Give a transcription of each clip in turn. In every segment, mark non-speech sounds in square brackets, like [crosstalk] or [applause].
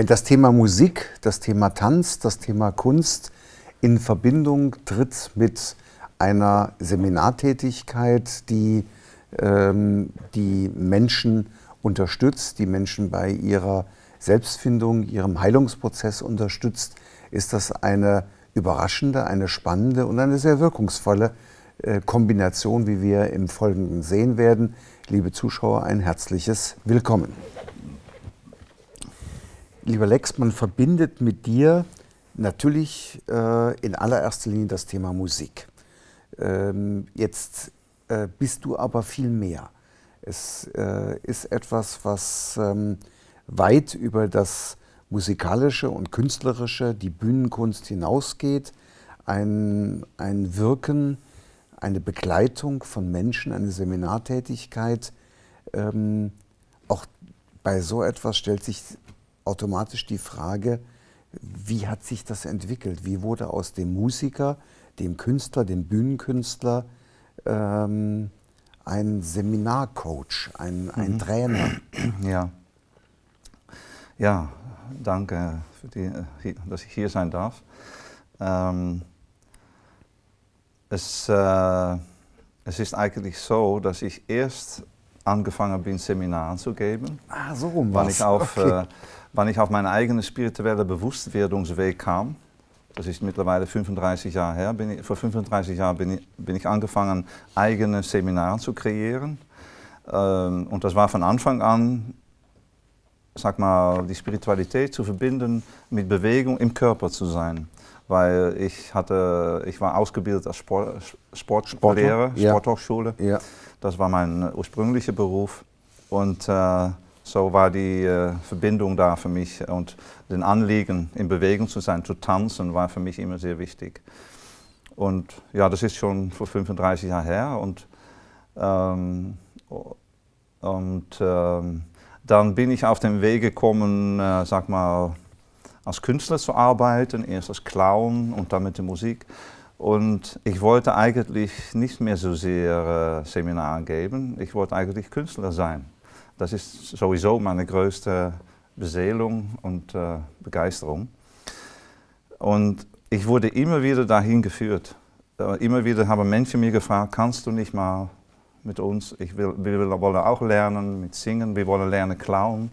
Wenn das Thema Musik, das Thema Tanz, das Thema Kunst in Verbindung tritt mit einer Seminartätigkeit, die ähm, die Menschen unterstützt, die Menschen bei ihrer Selbstfindung, ihrem Heilungsprozess unterstützt, ist das eine überraschende, eine spannende und eine sehr wirkungsvolle äh, Kombination, wie wir im Folgenden sehen werden. Liebe Zuschauer, ein herzliches Willkommen. Lieber Lex, man verbindet mit dir natürlich äh, in allererster Linie das Thema Musik. Ähm, jetzt äh, bist du aber viel mehr. Es äh, ist etwas, was ähm, weit über das musikalische und künstlerische, die Bühnenkunst hinausgeht. Ein, ein Wirken, eine Begleitung von Menschen, eine Seminartätigkeit. Ähm, auch bei so etwas stellt sich automatisch die Frage, wie hat sich das entwickelt? Wie wurde aus dem Musiker, dem Künstler, dem Bühnenkünstler ähm, ein Seminarcoach, ein, ein mhm. Trainer? Ja. ja, danke, die, äh, dass ich hier sein darf. Ähm, es, äh, es ist eigentlich so, dass ich erst angefangen bin, Seminaren zu geben. Ah, so rum war was. ich auf, okay. äh, Wann ich auf meinen eigenen spirituellen Bewusstwerdungsweg kam, das ist mittlerweile 35 Jahre her, ich, vor 35 Jahren bin ich, bin ich angefangen, eigene Seminare zu kreieren. Ähm, und das war von Anfang an, sag mal, die Spiritualität zu verbinden mit Bewegung im Körper zu sein. Weil ich, hatte, ich war ausgebildet als Sport, Sportlehrer, Sporthochschule. Ja. Das war mein ursprünglicher Beruf. Und äh, so war die äh, Verbindung da für mich und den Anliegen, in Bewegung zu sein, zu tanzen, war für mich immer sehr wichtig. Und ja, das ist schon vor 35 Jahren her. Und, ähm, und ähm, dann bin ich auf den Weg gekommen, äh, sag mal, als Künstler zu arbeiten, erst als Clown und dann mit der Musik. Und ich wollte eigentlich nicht mehr so sehr äh, Seminar geben, ich wollte eigentlich Künstler sein. Das ist sowieso meine größte äh, Beseelung und äh, Begeisterung. Und ich wurde immer wieder dahin geführt. Äh, immer wieder haben Menschen mir gefragt, kannst du nicht mal mit uns, ich will, wir wollen auch lernen mit Singen, wir wollen lernen Clown.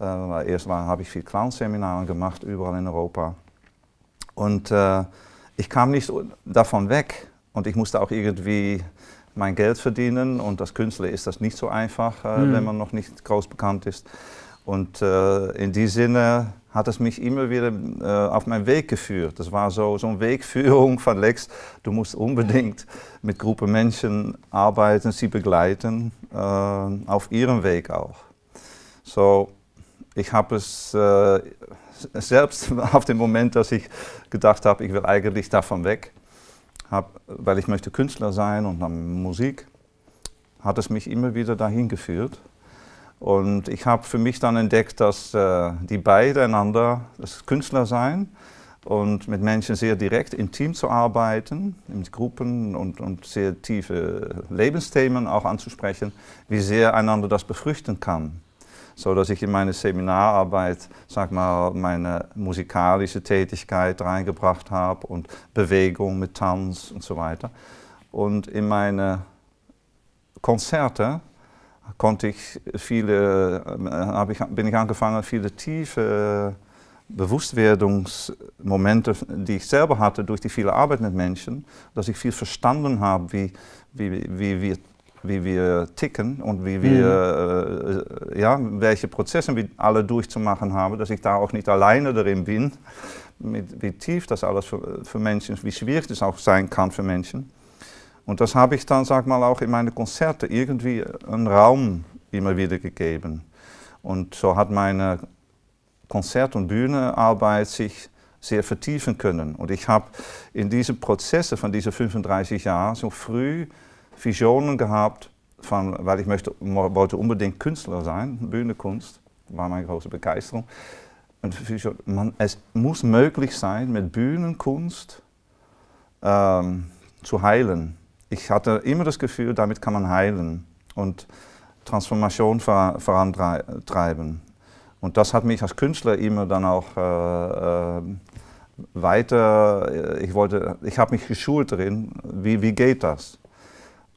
Äh, erst habe ich viel Clown-Seminare gemacht, überall in Europa. Und äh, ich kam nicht davon weg und ich musste auch irgendwie mein Geld verdienen und als Künstler ist das nicht so einfach, äh, mhm. wenn man noch nicht groß bekannt ist. Und äh, in diesem Sinne hat es mich immer wieder äh, auf meinen Weg geführt. Das war so, so eine Wegführung von Lex. Du musst unbedingt mit Gruppen Menschen arbeiten, sie begleiten, äh, auf ihrem Weg auch. So, ich habe es äh, selbst [laughs] auf dem Moment, dass ich gedacht habe, ich will eigentlich davon weg hab, weil ich möchte Künstler sein und Musik, hat es mich immer wieder dahin geführt. Und ich habe für mich dann entdeckt, dass äh, die beiden einander, das Künstler sein und mit Menschen sehr direkt, im Team zu arbeiten, in Gruppen und, und sehr tiefe Lebensthemen auch anzusprechen, wie sehr einander das befrüchten kann sodass ich in meine Seminararbeit, sag mal, meine musikalische Tätigkeit reingebracht habe und Bewegung mit Tanz und so weiter. Und in meine Konzerte konnte ich viele, äh, ich, bin ich angefangen, viele tiefe äh, Bewusstwerdungsmomente, die ich selber hatte durch die viele Arbeit mit Menschen, dass ich viel verstanden habe, wie, wie, wie wir wie wir ticken und wie wir, mhm. Äh, äh, ja, welche Prozesse wir alle durchzumachen haben, dass ich da auch nicht alleine darin bin, mit, wie tief das alles für, für Menschen, wie schwierig das auch sein kann für Menschen. Und das habe ich dann, sag mal, auch in meine Konzerte irgendwie einen Raum immer wieder gegeben. Und so hat meine Konzert- und Bühnenarbeit sich sehr vertiefen können. Und ich habe in diesen Prozesse von diesen 35 Jahren so früh Visionen gehabt, von, weil ich möchte, wollte unbedingt Künstler sein, Bühnenkunst war meine große Begeisterung. Und man, es muss möglich sein, mit Bühnenkunst ähm, zu heilen. Ich hatte immer das Gefühl, damit kann man heilen und Transformation ver vorantreiben. Und das hat mich als Künstler immer dann auch äh, äh weiter, äh, ich ich habe mich geschult darin, wie, wie geht das?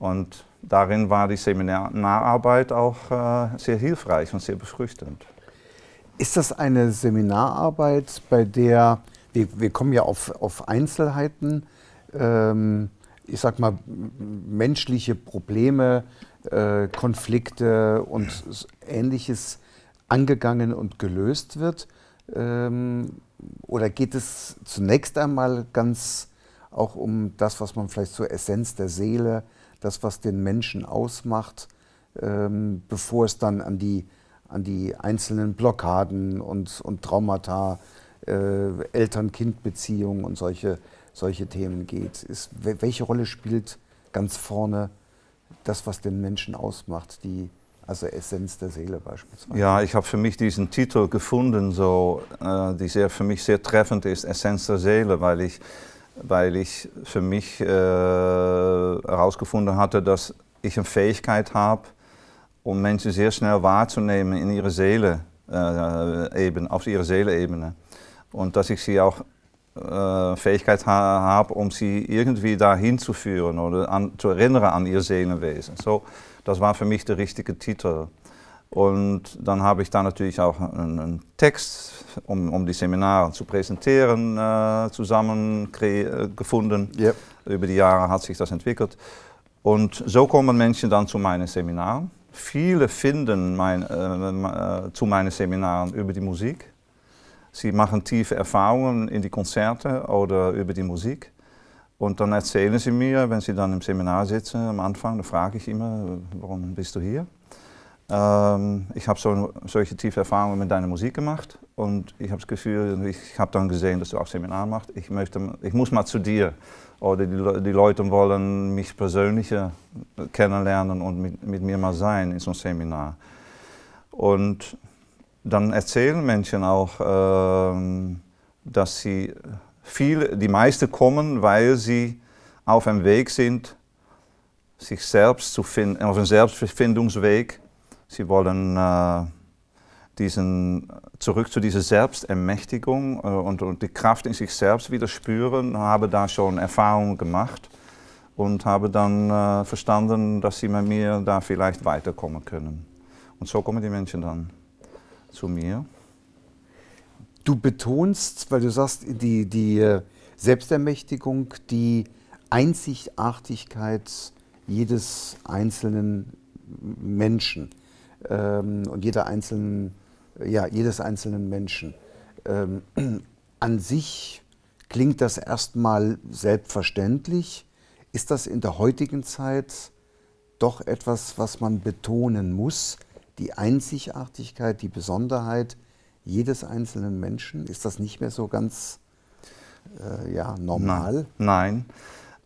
Und darin war die Seminararbeit auch äh, sehr hilfreich und sehr befruchtend. Ist das eine Seminararbeit, bei der, wir, wir kommen ja auf, auf Einzelheiten, ähm, ich sag mal, menschliche Probleme, äh, Konflikte und ähnliches angegangen und gelöst wird? Ähm, oder geht es zunächst einmal ganz auch um das, was man vielleicht zur Essenz der Seele äh, das, was den Menschen ausmacht, ähm, bevor es dann an die, an die einzelnen Blockaden und, und Traumata, äh, Eltern-Kind-Beziehungen und solche, solche Themen geht. Ist, welche Rolle spielt ganz vorne das, was den Menschen ausmacht, die also Essenz der Seele beispielsweise? Ja, ich habe für mich diesen Titel gefunden, so, äh, die sehr, für mich sehr treffend ist, Essenz der Seele, weil ich weil ich für mich äh, herausgefunden hatte, dass ich eine Fähigkeit habe, um Menschen sehr schnell wahrzunehmen in ihre Seele, äh, eben, auf ihrer Seelebene. Und dass ich sie auch äh, Fähigkeit ha habe, um sie irgendwie dahin zu führen oder an, zu erinnern an ihr Seelenwesen. So, das war für mich der richtige Titel. Und dann habe ich da natürlich auch einen Text, um, um die Seminare zu präsentieren, äh, zusammen Yep. Äh, über die Jahre hat sich das entwickelt. Und so kommen Menschen dann zu meinen Seminaren. Viele finden mein, äh, äh, zu meinen Seminaren über die Musik. Sie machen tiefe Erfahrungen in die Konzerte oder über die Musik. Und dann erzählen sie mir, wenn sie dann im Seminar sitzen am Anfang, dann frage ich immer, warum bist du hier? Ähm, ich habe so, solche tiefe Erfahrungen mit deiner Musik gemacht und ich habe das Gefühl, ich habe dann gesehen, dass du auch Seminar machst. Ich, möchte, ich muss mal zu dir. Oder die, die Leute wollen mich persönlicher äh, kennenlernen und mit, mit mir mal sein in so einem Seminar. Und dann erzählen Menschen auch, ähm, dass sie viel, die meisten kommen, weil sie auf einem Weg sind, sich selbst zu finden, auf einem Selbstfindungsweg, Sie wollen äh, diesen, zurück zu dieser Selbstermächtigung äh, und, und, die Kraft in sich selbst wieder spüren, habe da schon Erfahrungen gemacht und habe dann äh, verstanden, dass sie mit mir da vielleicht weiterkommen können. Und so kommen die Menschen dann zu mir. Du betonst, weil du sagst, die, die äh, Selbstermächtigung, die Einzigartigkeit jedes einzelnen Menschen ähm, und jeder einzelnen, ja, jedes einzelnen Menschen. Ähm, [clears throat] an sich klingt das erstmal selbstverständlich. Ist das in der heutigen Zeit doch etwas, was man betonen muss? Die Einzigartigkeit, die Besonderheit jedes einzelnen Menschen? Ist das nicht mehr so ganz äh, ja, normal? Nein.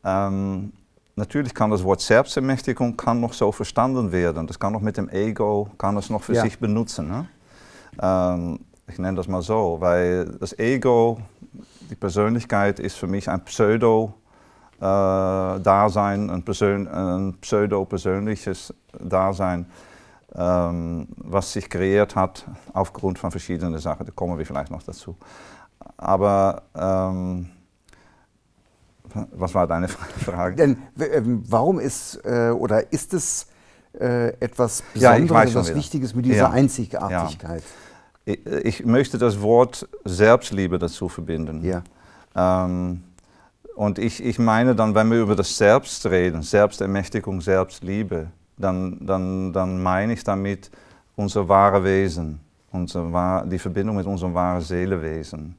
Nein. Ähm, natürlich kann das Wort Selbstermächtigung kann noch so verstanden werden. Das kann noch mit dem Ego, kann es noch für ja. sich benutzen. Ne? Ähm, ich nenne das mal so, weil das Ego, die Persönlichkeit ist für mich ein Pseudo. Äh, Dasein, ein, Persön ein pseudo-persönliches Dasein, ähm, was sich kreiert hat aufgrund von verschiedenen Sachen. Da kommen wir vielleicht noch dazu. Aber ähm, was war deine [laughs] Frage? Denn äh, warum ist äh, oder ist es äh, etwas Besonderes, ja, etwas Wichtiges mit dieser ja. Einzigartigkeit? Ja. Ich möchte das Wort Selbstliebe dazu verbinden. Ja. Ähm, und ich, ich meine dann, wenn wir über das Selbst reden, Selbstermächtigung, Selbstliebe, dann, dann, dann meine ich damit unser wahres Wesen, unser wahr, die Verbindung mit unserem wahren Seelewesen.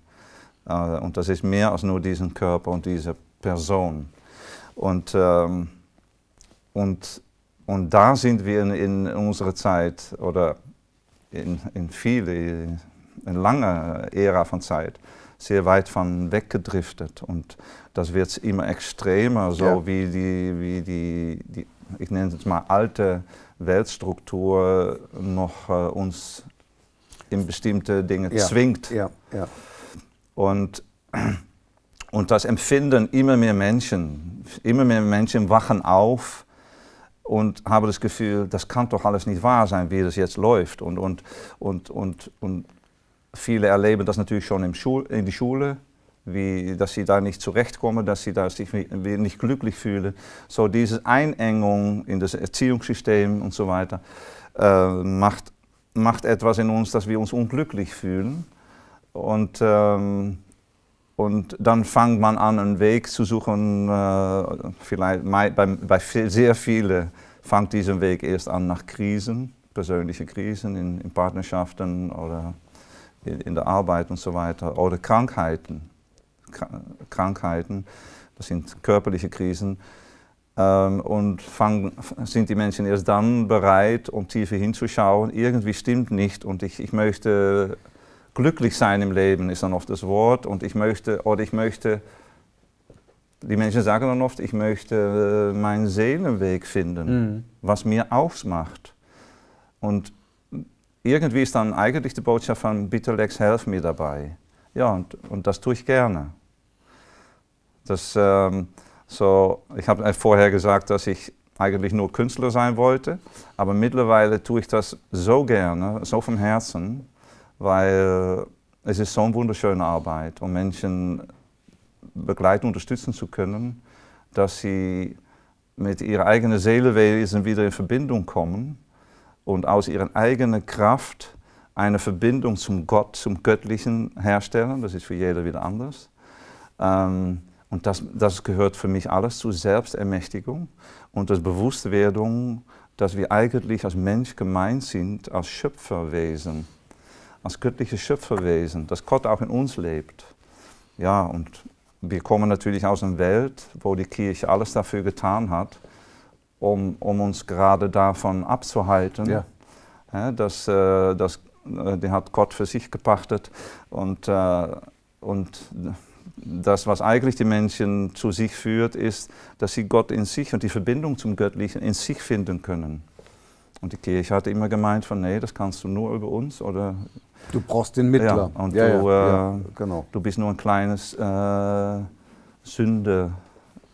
Uh, und das ist mehr als nur diesen Körper und diese Person. Und, ähm, und, und da sind wir in, in unserer Zeit oder in, in viele, in langer Ära von Zeit, sehr weit von weggedriftet. Und das wird immer extremer, so ja. wie, die, wie die, die, ich nenne es mal, alte Weltstruktur noch äh, uns in bestimmte Dinge ja. zwingt. Ja. Und und das empfinden immer mehr Menschen. Immer mehr Menschen wachen auf und haben das Gefühl, das kann doch alles nicht wahr sein, wie das jetzt läuft. Und, und, und, und, und viele erleben das natürlich schon in, Schul in die Schule, wie, dass sie da nicht zurechtkommen, dass sie da sich nicht glücklich fühlen. So diese Einengung in das Erziehungssystem und so weiter äh, macht, macht etwas in uns, dass wir uns unglücklich fühlen. Und ähm, und dann fängt man an, einen Weg zu suchen. Äh, vielleicht bei, bei sehr vielen fängt dieser Weg erst an nach Krisen, persönliche Krisen in, in Partnerschaften oder in, in, der Arbeit und so weiter. Oder Krankheiten. Krankheiten, das sind körperliche Krisen. Ähm, und fang, sind die Menschen erst dann bereit, um tiefer hinzuschauen, irgendwie stimmt nicht und ich, ich möchte glücklich sein im Leben ist dann oft das Wort und ich möchte, oder ich möchte, die Menschen sagen dann oft, ich möchte äh, meinen Seelenweg finden, mhm. was mir ausmacht. Und irgendwie ist dann eigentlich die Botschaft von Bitte Lex, helf mir dabei. Ja, und, und das tue ich gerne. Das, ähm, so, ich habe äh, vorher gesagt, dass ich eigentlich nur Künstler sein wollte, aber mittlerweile tue ich das so gerne, so vom Herzen, weil es ist so eine wunderschöne Arbeit, um Menschen begleiten, unterstützen zu können, dass sie mit ihrer eigenen Seelewesen wieder in Verbindung kommen und aus ihrer eigenen Kraft eine Verbindung zum Gott, zum Göttlichen herstellen. Das ist für jeder wieder anders. Ähm, und das, das gehört für mich alles zu Selbstermächtigung und das Bewusstwerdung, dass wir eigentlich als Mensch gemeint sind, als Schöpferwesen als göttliches Schöpferwesen, dass Gott auch in uns lebt. Ja, und wir kommen natürlich aus einer Welt, wo die Kirche alles dafür getan hat, um, um uns gerade davon abzuhalten, ja. ja dass, äh, dass äh, den hat Gott für sich gepachtet und, äh, und das, was eigentlich die Menschen zu sich führt, ist, dass sie Gott in sich und die Verbindung zum Göttlichen in sich finden können. Und die Kirche hatte immer gemeint von, nee, das kannst du nur über uns oder... Du brauchst den Mittler. Ja, und ja, du, ja, äh, genau. du bist nur ein kleines äh, Sünde,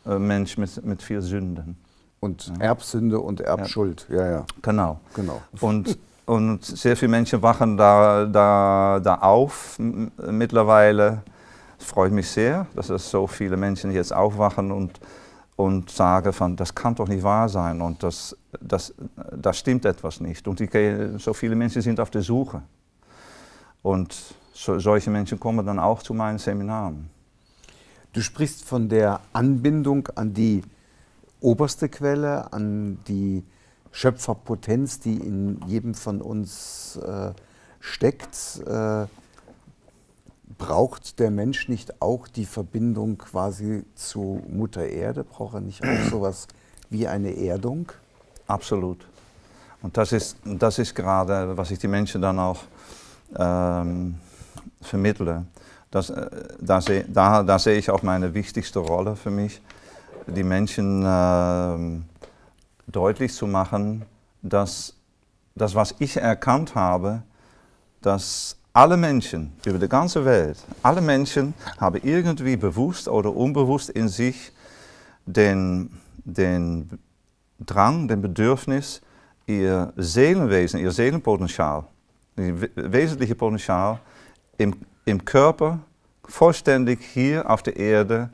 äh, Mensch mit, mit viel Sünden. Und Erbsünde und Erbschuld, ja, ja. Genau. genau. Und, [laughs] und sehr viele Menschen wachen da, da, da auf mittlerweile. Es freut mich sehr, dass es so viele Menschen jetzt aufwachen und und sage, von, das kann doch nicht wahr sein und das, das, da stimmt etwas nicht. Und ich, so viele Menschen sind auf der Suche. Und so, solche Menschen kommen dann auch zu meinen Seminaren. Du sprichst von der Anbindung an die oberste Quelle, an die Schöpferpotenz, die in jedem von uns äh, steckt. Äh braucht der Mensch nicht auch die Verbindung quasi zu Mutter Erde? Braucht er nicht auch sowas wie eine Erdung? Absolut. Und das ist, das ist gerade, was ich den Menschen dann auch ähm, vermittle. Das, äh, da, sehe, da, da sehe ich auch meine wichtigste Rolle für mich, die Menschen äh, deutlich zu machen, dass das, was ich erkannt habe, dass alle Menschen über die ganze Welt, alle Menschen haben irgendwie bewusst oder unbewusst in sich den, den Drang, den Bedürfnis, ihr Seelenwesen, ihr Seelenpotenzial, ihr wesentliche Potenzial im, im Körper vollständig hier auf der Erde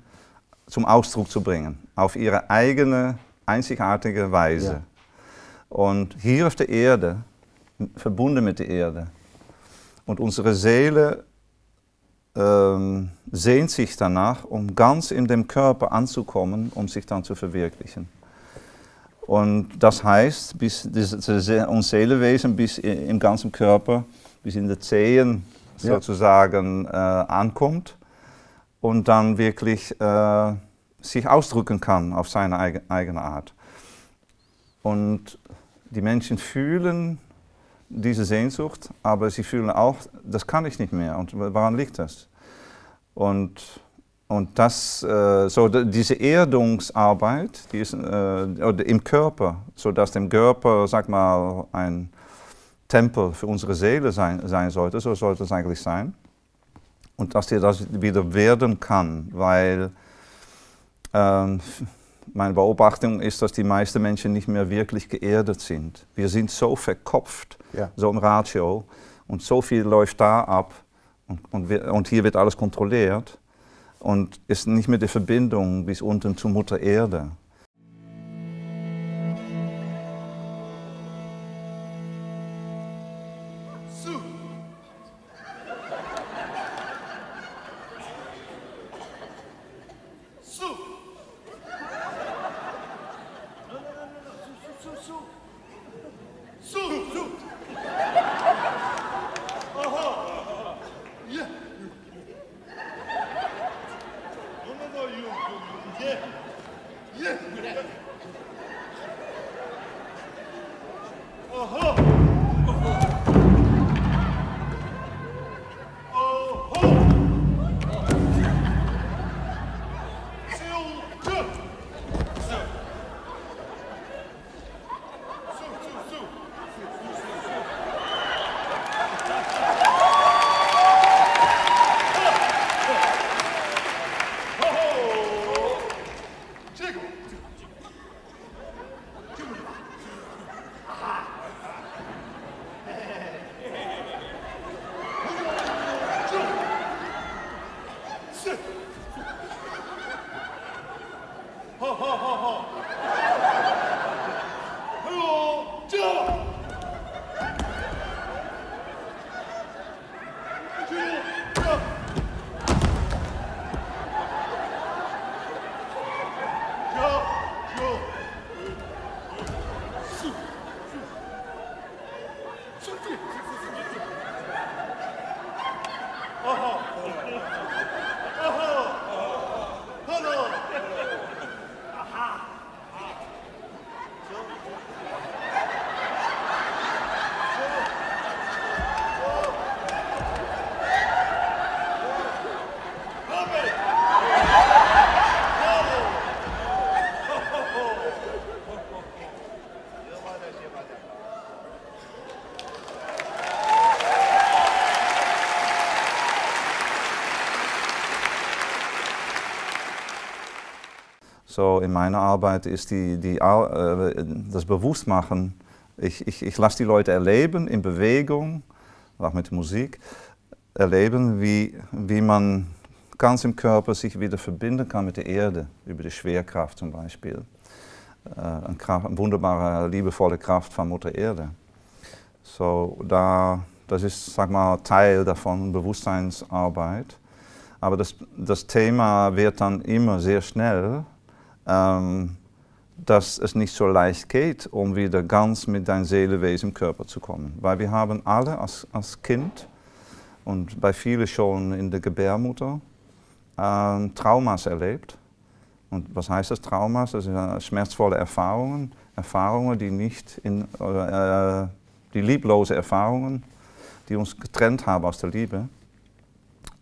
zum Ausdruck zu bringen, auf ihre eigene einzigartige Weise. Ja. Und hier auf der Erde, verbunden mit der Erde, und unsere Seele ähm, sehnt sich danach, um ganz in dem Körper anzukommen, um sich dann zu verwirklichen. Und das heißt, bis unser Seelewesen bis im ganzen Körper, bis in die Zehen ja. sozusagen äh, ankommt und dann wirklich äh, sich ausdrücken kann auf seine eigene Art. Und die Menschen fühlen diese Sehnsucht, aber sie fühlen auch, das kann ich nicht mehr. Und woran liegt das? Und, und das, äh, so diese Erdungsarbeit, die ist, äh, im Körper, sodass dem Körper, sag mal, ein Tempel für unsere Seele sein, sein sollte, so sollte es eigentlich sein. Und dass dir das wieder werden kann, weil ähm, meine Beobachtung ist, dass die meisten Menschen nicht mehr wirklich geerdet sind. Wir sind so verkopft, ja. so ein Ratio, und so viel läuft da ab und, und, wir, und hier wird alles kontrolliert und ist nicht mehr die Verbindung bis unten zur Mutter Erde. So in meiner Arbeit ist die, die, äh, das Bewusstmachen, ich, ich, ich lasse die Leute erleben in Bewegung, auch mit Musik, erleben, wie, wie man ganz im Körper sich wieder verbinden kann mit der Erde, über die Schwerkraft zum Beispiel. Äh, eine, Kraft, eine wunderbare, liebevolle Kraft von Mutter Erde. So, da, das ist, sag mal, Teil davon, Bewusstseinsarbeit. Aber das, das Thema wird dann immer sehr schnell ähm, dass es nicht so leicht geht, um wieder ganz mit deinem Seelewesen im Körper zu kommen. Weil wir haben alle als, als Kind und bei vielen schon in der Gebärmutter ähm, Traumas erlebt. Und was heißt das Traumas? Das sind schmerzvolle Erfahrungen, Erfahrungen, die nicht in, äh, die lieblose Erfahrungen, die uns getrennt haben aus der Liebe.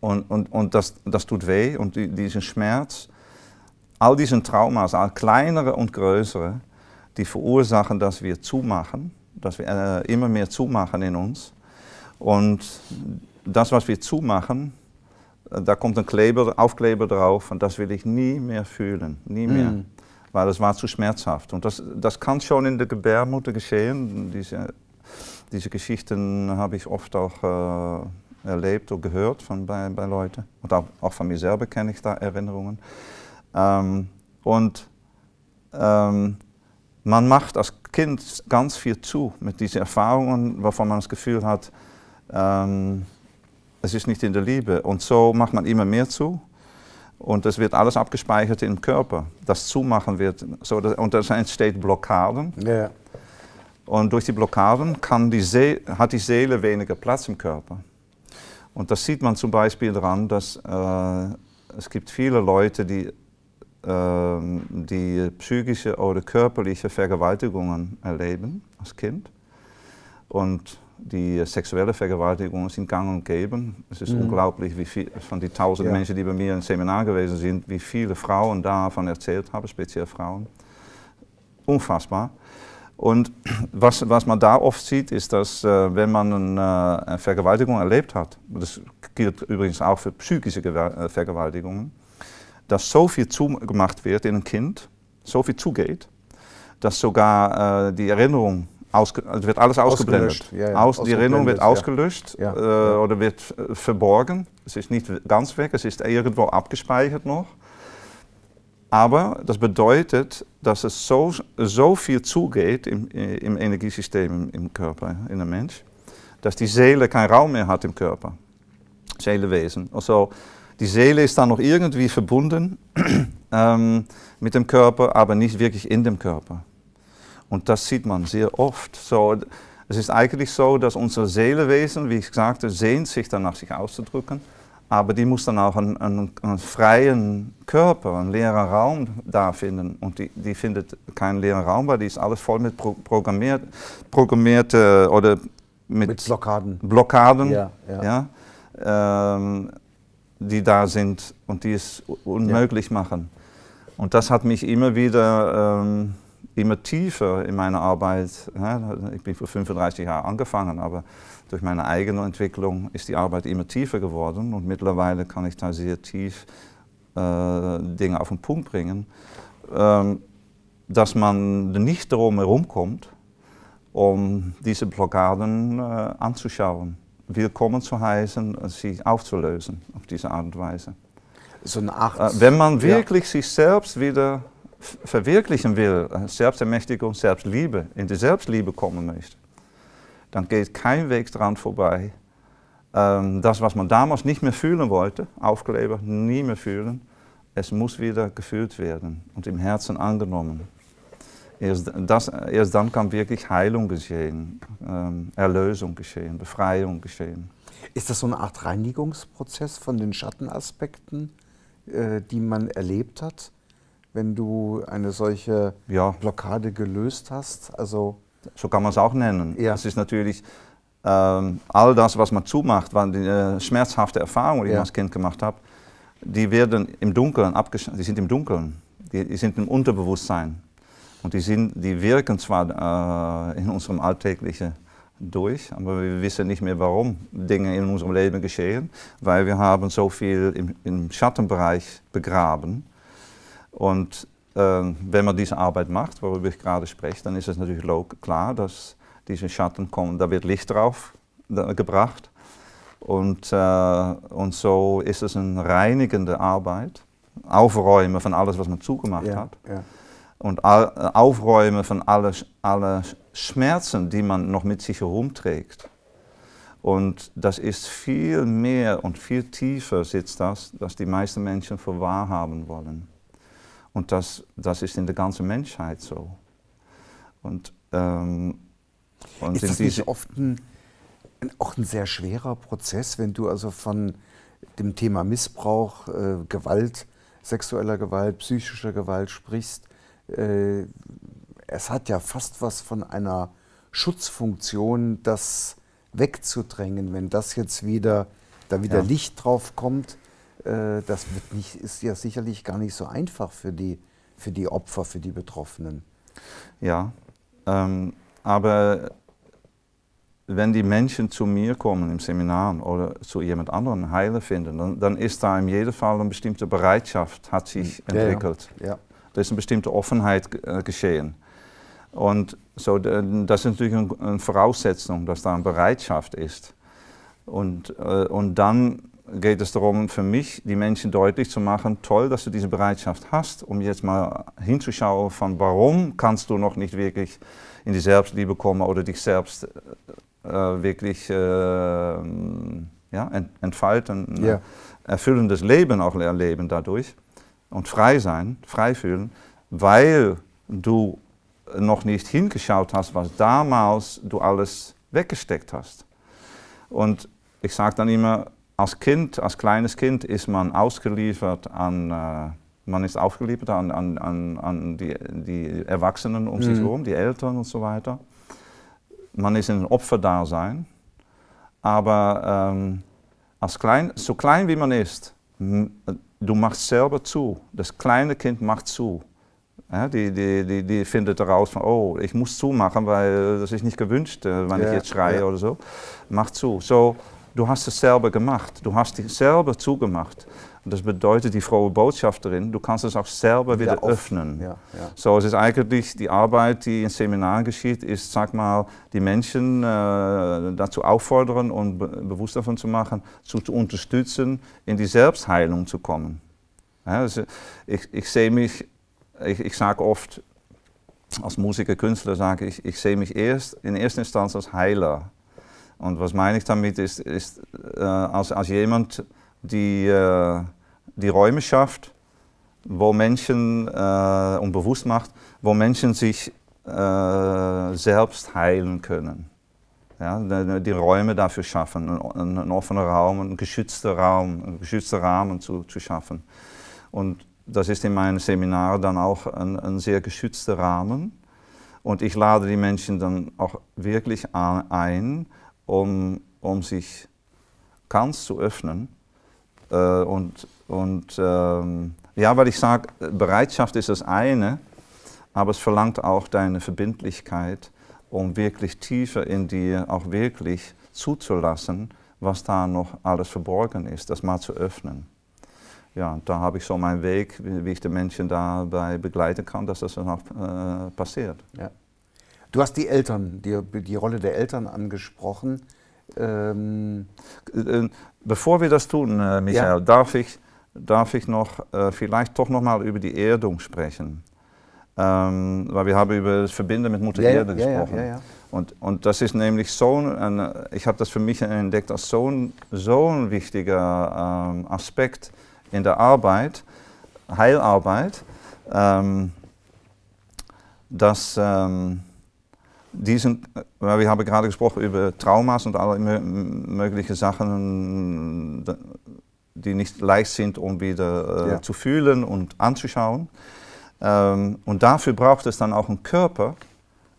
Und, und, und das, das tut weh und die, diesen Schmerz, all diesen Traumas, all also kleinere und größere, die verursachen, dass wir zumachen, dass wir äh, immer mehr zumachen in uns. Und das, was wir zumachen, äh, da kommt ein Kleber, Aufkleber drauf und das will ich nie mehr fühlen, nie mhm. mehr. Mm. Weil das war zu schmerzhaft. Und das, das kann schon in der Gebärmutter geschehen. Diese, diese Geschichten habe ich oft auch äh, erlebt oder gehört von, bei, bei Leuten. Und auch, auch von mir selber kenne ich da Erinnerungen. Ähm, und ähm, man macht als Kind ganz viel zu mit diesen Erfahrungen, wovon man das Gefühl hat, ähm, es ist nicht in der Liebe. Und so macht man immer mehr zu. Und es wird alles abgespeichert im Körper. Das Zumachen wird, so dass, und das entsteht Blockaden. Ja. Und durch die Blockaden kann die hat die Seele weniger Platz im Körper. Und das sieht man zum Beispiel daran, dass äh, es gibt viele Leute, die ähm, die psychische oder körperliche Vergewaltigungen erleben als Kind. Und die sexuelle Vergewaltigungen sind gang und gäbe. Es ist mhm. unglaublich, wie viel, von den tausend ja. Menschen, die bei mir im Seminar gewesen sind, wie viele Frauen davon erzählt haben, speziell Frauen. Unfassbar. Und was, was man da oft sieht, ist, dass äh, wenn man eine, äh, eine Vergewaltigung erlebt hat, das gilt übrigens auch für psychische Gewer äh, Vergewaltigungen, dass so viel zugemacht wird in ein Kind, so viel zugeht, dass sogar äh, die Erinnerung Ausge also wird alles ausgeblendet. Ja, ja. Aus, die Erinnerung wird ausgelöscht ja. Äh, oder wird äh, verborgen. Es ist nicht ganz weg, es ist irgendwo abgespeichert noch. Aber das bedeutet, dass es so, so viel zugeht im, äh, im Energiesystem im Körper, in dem Mensch, dass die Seele keinen Raum mehr hat im Körper. Seelewesen. Also, die Seele ist dann noch irgendwie verbunden [clears throat] ähm, mit dem Körper, aber nicht wirklich in dem Körper. Und das sieht man sehr oft. So, es ist eigentlich so, dass unser Seelewesen, wie ich sagte, sehnt sich danach, sich auszudrücken, aber die muss dann auch einen, einen, einen freien Körper, einen leeren Raum da finden. Und die, die findet keinen leeren Raum, weil die ist alles voll mit pro, programmiert, programmierte äh, oder mit, mit Blockaden. Blockaden. Ja, ja. ja ähm, die da sind und die es unmöglich ja. machen. Und das hat mich immer wieder, ähm, immer tiefer in meiner Arbeit, ich bin vor 35 Jahren angefangen, aber durch meine eigene Entwicklung ist die Arbeit immer tiefer geworden und mittlerweile kann ich da sehr tief äh, Dinge auf den Punkt bringen, ähm, dass man nicht darum herumkommt, um diese Blockaden äh, anzuschauen willkommen zu heißen, sie aufzulösen auf diese Art und Weise. So eine Art, äh, Wenn man wirklich ja. sich selbst wieder verwirklichen will, äh, Selbstermächtigung, Selbstliebe, in die Selbstliebe kommen möchte, dann geht kein Weg dran vorbei. Ähm, das, was man damals nicht mehr fühlen wollte, Aufkleber nie mehr fühlen, es muss wieder gefühlt werden und im Herzen angenommen. Erst, das, erst dann kann wirklich Heilung geschehen, ähm, Erlösung geschehen, Befreiung geschehen. Ist das so eine Art Reinigungsprozess von den Schattenaspekten, äh, die man erlebt hat, wenn du eine solche ja. Blockade gelöst hast? Also so kann man es auch nennen. Ja. Es ist natürlich ähm, all das, was man zumacht, weil die äh, schmerzhafte Erfahrungen, die ja. ich als Kind gemacht habe, die werden im Dunkeln abgeschnitten, die sind im Dunkeln, die, die sind im Unterbewusstsein. Und die, sind, die wirken zwar äh, in unserem alltäglichen durch, aber wir wissen nicht mehr, warum Dinge in unserem Leben geschehen, weil wir haben so viel im, im Schattenbereich begraben. Und äh, wenn man diese Arbeit macht, worüber ich gerade spreche, dann ist es natürlich klar, dass diese Schatten kommen, da wird Licht drauf gebracht. Und, äh, und so ist es eine reinigende Arbeit, Aufräumen von alles, was man zugemacht ja, hat. Ja und äh, aufräume von allen aller Schmerzen, die man noch mit sich herumträgt. Und das ist viel mehr und viel tiefer sitzt das, dass die meisten Menschen für wahr haben wollen. Und das, das ist in der ganzen Menschheit so. Und, ähm, und ist das nicht oft ein, auch ein sehr schwerer Prozess, wenn du also von dem Thema Missbrauch, äh, Gewalt, sexueller Gewalt, psychischer Gewalt sprichst, äh, es hat ja fast was von einer Schutzfunktion, das wegzudrängen, wenn das jetzt wieder, da wieder ja. Licht drauf kommt. Äh, das nicht, ist ja sicherlich gar nicht so einfach für die, für die Opfer, für die Betroffenen. Ja, ähm, aber wenn die Menschen zu mir kommen im Seminar oder zu jemand anderem Heiler finden, dann, dann ist da in jedem Fall eine bestimmte Bereitschaft, hat sich entwickelt. Ja, ja. Da ist eine bestimmte Offenheit äh, geschehen. Und so, das ist natürlich eine Voraussetzung, dass da eine Bereitschaft ist. Und, äh, und dann geht es darum, für mich die Menschen deutlich zu machen, toll, dass du diese Bereitschaft hast, um jetzt mal hinzuschauen, von warum kannst du noch nicht wirklich in die Selbstliebe kommen oder dich selbst äh, wirklich äh, ja, entfalten, ne? ja. erfüllendes Leben auch erleben dadurch und frei sein, frei fühlen, weil du noch nicht hingeschaut hast, was damals du alles weggesteckt hast. Und ich sage dann immer, als Kind, als kleines Kind ist man ausgeliefert an, äh, man ist aufgeliefert an, an, an, an die, die Erwachsenen um mhm. sich herum, die Eltern und so weiter. Man ist in Opferdasein, aber ähm, als klein, so klein wie man ist, du machst selber zu. Das kleine Kind macht zu. Ja, die, die, die, die, findet heraus, oh, ich muss zumachen, weil das ist nicht gewünscht, äh, wenn ja, ich jetzt schreie ja. oder so. Mach zu. So, du hast es selber gemacht. Du hast dich selber zugemacht. Das bedeutet die frohe Botschaft darin, du kannst es auch selber wieder, wieder öffnen. Ja, ja. So, es ist eigentlich die Arbeit, die im Seminar geschieht, ist, sag mal, die Menschen äh, dazu auffordern und be bewusst davon zu machen, zu, zu, unterstützen, in die Selbstheilung zu kommen. Ja, also ich, ich sehe mich, ich, ich sage oft, als Musiker, Künstler sage ich, ich sehe mich erst in erster Instanz als Heiler. Und was meine ich damit ist, ist äh, als, als jemand, die äh, die Räume schafft, wo Menschen äh, und macht, wo Menschen sich äh, selbst heilen können. Ja, die, die Räume dafür schaffen, einen, einen offenen Raum, einen geschützten Raum, einen geschützten Rahmen zu, zu schaffen. Und das ist in meinem Seminar dann auch ein, ein sehr geschützter Rahmen. Und ich lade die Menschen dann auch wirklich ein, um, um sich ganz zu öffnen äh, und und ähm, ja, weil ich sage, Bereitschaft ist das eine, aber es verlangt auch deine Verbindlichkeit, um wirklich tiefer in dir auch wirklich zuzulassen, was da noch alles verborgen ist, das mal zu öffnen. Ja, da habe ich so meinen Weg, wie ich die Menschen dabei begleiten kann, dass das dann auch äh, passiert. Ja. Du hast die Eltern, die, die Rolle der Eltern angesprochen. Ähm äh, Bevor wir das tun, äh, Michael, ja. darf ich darf ich noch äh, vielleicht doch nochmal über die Erdung sprechen. Ähm, weil wir haben über das Verbinden mit Mutter ja, Erde ja, gesprochen. Ja, und, und das ist nämlich so, ein, ich habe das für mich entdeckt als so ein, so ein wichtiger ähm, Aspekt in der Arbeit, Heilarbeit, ähm, dass ähm, diesen, weil wir haben gerade gesprochen über Traumas und alle möglichen Sachen, die nicht leicht sind, um wieder äh, ja. zu fühlen und anzuschauen. Ähm, und dafür braucht es dann auch einen Körper,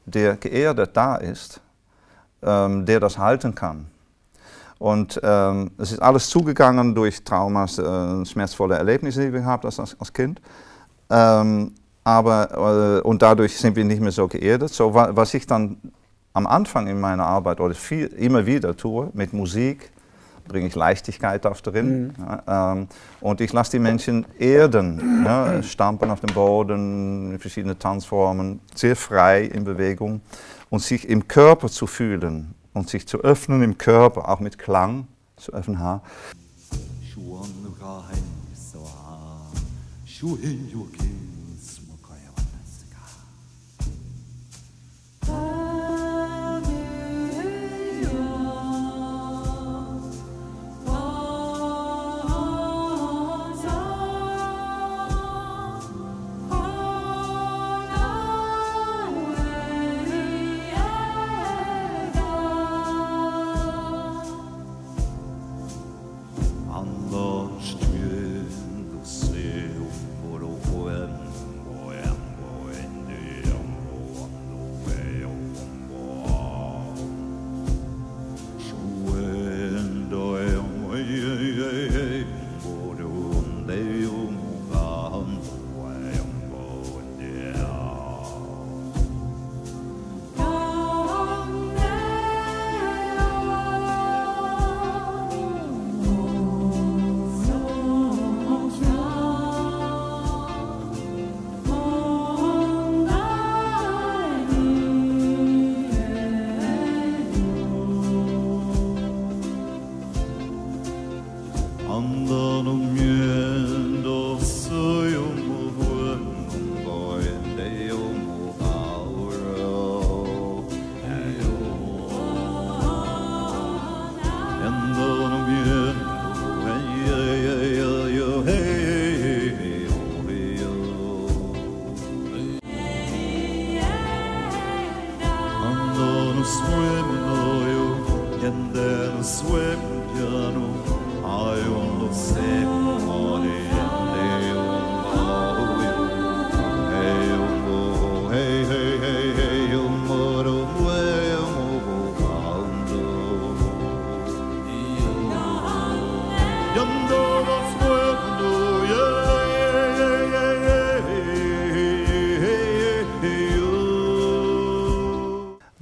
der geerdet da ist, ähm, der das halten kann. Und ähm, es ist alles zugegangen durch Traumas, äh, schmerzvolle Erlebnisse, die wir haben als, als Kind. Ähm, aber, äh, und dadurch sind wir nicht mehr so geerdet. So, wa was ich dann am Anfang in meiner Arbeit oder viel, immer wieder tue, mit Musik, bringe ich Leichtigkeit auf drin. Mhm. Ja, ähm, und ich lasse die Menschen erden, ja, stampen auf dem Boden, in verschiedene Tanzformen, sehr frei in Bewegung und sich im Körper zu fühlen und sich zu öffnen im Körper, auch mit Klang zu öffnen. Ha.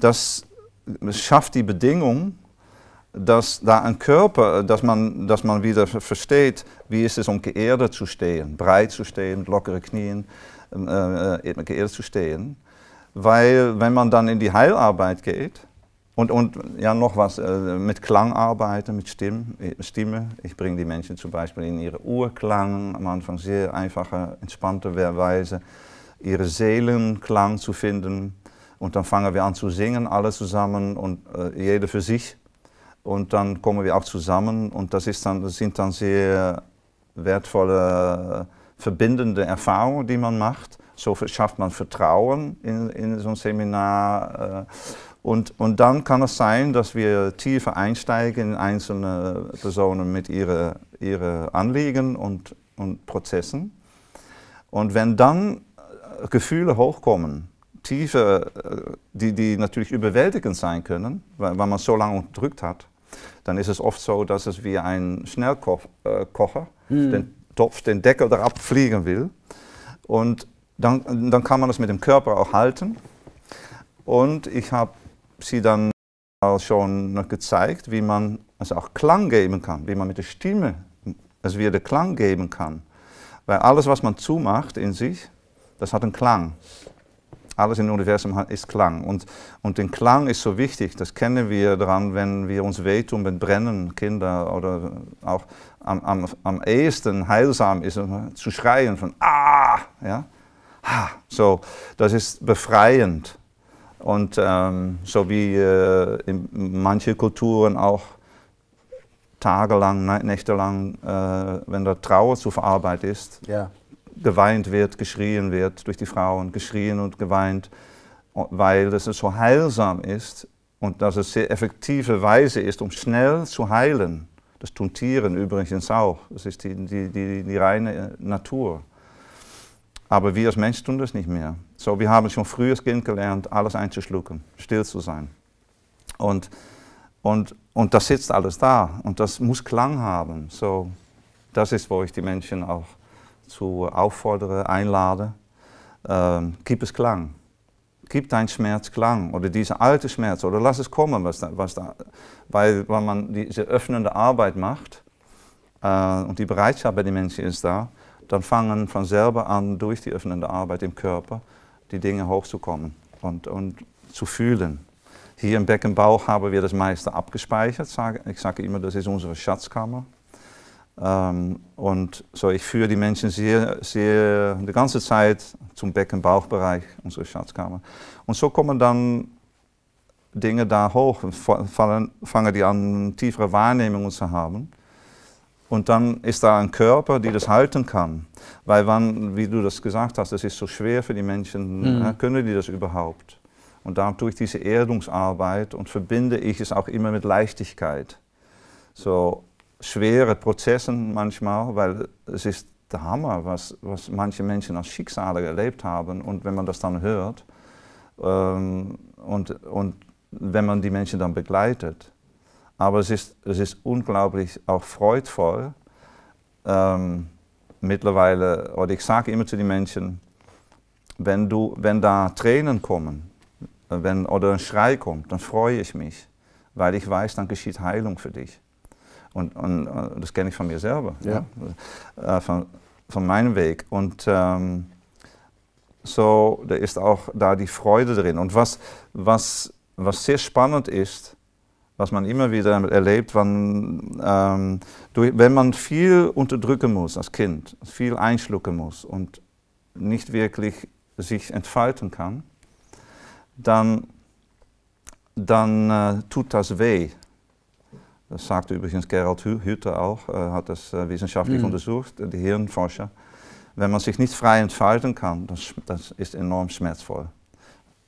das schafft die Bedingung, dass da ein Körper, dass man, dass man wieder versteht, wie ist es, um geerdet zu stehen, breit zu stehen, lockere lockeren Knien, ähm, äh, äh, geerdet zu stehen. Weil wenn man dann in die Heilarbeit geht und, und ja noch was, äh, mit Klang arbeiten, mit Stimm, äh, Stimme, ich bringe die Menschen zum Beispiel in ihre Urklang, am Anfang sehr einfache, entspannte Weise, ihre Seelenklang zu finden und dann fangen wir an zu singen, alle zusammen und äh, jeder für sich. Und dann kommen wir auch zusammen und das, ist dann, das sind dann sehr wertvolle, äh, verbindende Erfahrungen, die man macht. So schafft man Vertrauen in, in so ein Seminar. Äh, und, und dann kann es sein, dass wir tiefer einsteigen in einzelne Personen mit ihren ihre Anliegen und, und Prozessen. Und wenn dann äh, Gefühle hochkommen, tiefe, äh, die, die natürlich überwältigend sein können, weil, weil man so lange unterdrückt hat, dann ist es oft so, dass es wie ein Schnellkocher äh, hm. den Topf, den Deckel darauf fliegen will. Und dann, dann kann man das mit dem Körper auch halten. Und ich habe sie dann auch schon gezeigt, wie man es also auch Klang geben kann, wie man mit der Stimme es wieder Klang geben kann. Weil alles, was man zumacht in sich, das hat einen Klang alles im Universum ist Klang. Und, und den Klang ist so wichtig, das kennen wir daran, wenn wir uns wehtun, wenn brennen Kinder oder auch am, am, am ehesten heilsam ist, zu schreien von Ah! Ja? Ha! So, das ist befreiend. Und ähm, so wie äh, in manchen Kulturen auch tagelang, nächtelang, äh, wenn da Trauer zu verarbeiten ist, ja geweint wird, geschrien wird durch die Frauen, geschrien und geweint, weil es so heilsam ist und dass es sehr effektive Weise ist, um schnell zu heilen. Das tun Tieren übrigens auch. Das ist die, die, die, die reine Natur. Aber wir als Mensch tun das nicht mehr. So, wir haben schon früh als Kind gelernt, alles einzuschlucken, still zu sein. Und, und, und das sitzt alles da und das muss Klang haben. So, das ist, wo ich die Menschen auch zu auffordern, einladen. Ähm, gib es Klang. Gib dein Schmerz Klang oder diese alte Schmerz oder lass es kommen, was da, was da, weil wenn man diese öffnende Arbeit macht äh, und die Bereitschaft bei den Menschen ist da, dann fangen von selber an durch die öffnende Arbeit im Körper die Dinge hochzukommen und, und zu fühlen. Hier im Beckenbauch haben wir das meiste abgespeichert. Ich sage immer, das ist unsere Schatzkammer. Ähm, und so, ich führe die Menschen sehr, sehr die ganze Zeit zum Becken-Bauchbereich unserer Schatzkammer. Und so kommen dann Dinge da hoch, fallen, fangen die an, tiefere Wahrnehmungen zu haben. Und dann ist da ein Körper, der das halten kann. Weil wann, wie du das gesagt hast, das ist so schwer für die Menschen, mhm. Ne, können die das überhaupt? Und darum tue ich diese Erdungsarbeit und verbinde ich es auch immer mit Leichtigkeit. So, schwere Prozessen manchmal, weil es ist der Hammer, was, was manche Menschen als Schicksale erlebt haben. Und wenn man das dann hört ähm, und, und wenn man die Menschen dann begleitet. Aber es ist, es ist unglaublich auch freudvoll. Ähm, mittlerweile, oder ich sage immer zu den Menschen, wenn, du, wenn da Tränen kommen äh, wenn, oder ein Schrei kommt, dann freue ich mich, weil ich weiß, dann geschieht Heilung für dich. Und, und, und das kenne ich von mir selber, ja. Ja? Äh, von, von, meinem Weg. Und ähm, so, da ist auch da die Freude drin. Und was, was, was sehr spannend ist, was man immer wieder erlebt, wenn, ähm, durch, wenn man viel unterdrücken muss als Kind, viel einschlucken muss und nicht wirklich sich entfalten kann, dann, dann äh, tut das weh. Das sagte übrigens Gerald Hüther auch, eh, hat das eh, wissenschaftlich mhm. untersucht, die Hirnforscher. Wenn man sich nicht frei entfalten kann, das, das ist enorm schmerzvoll.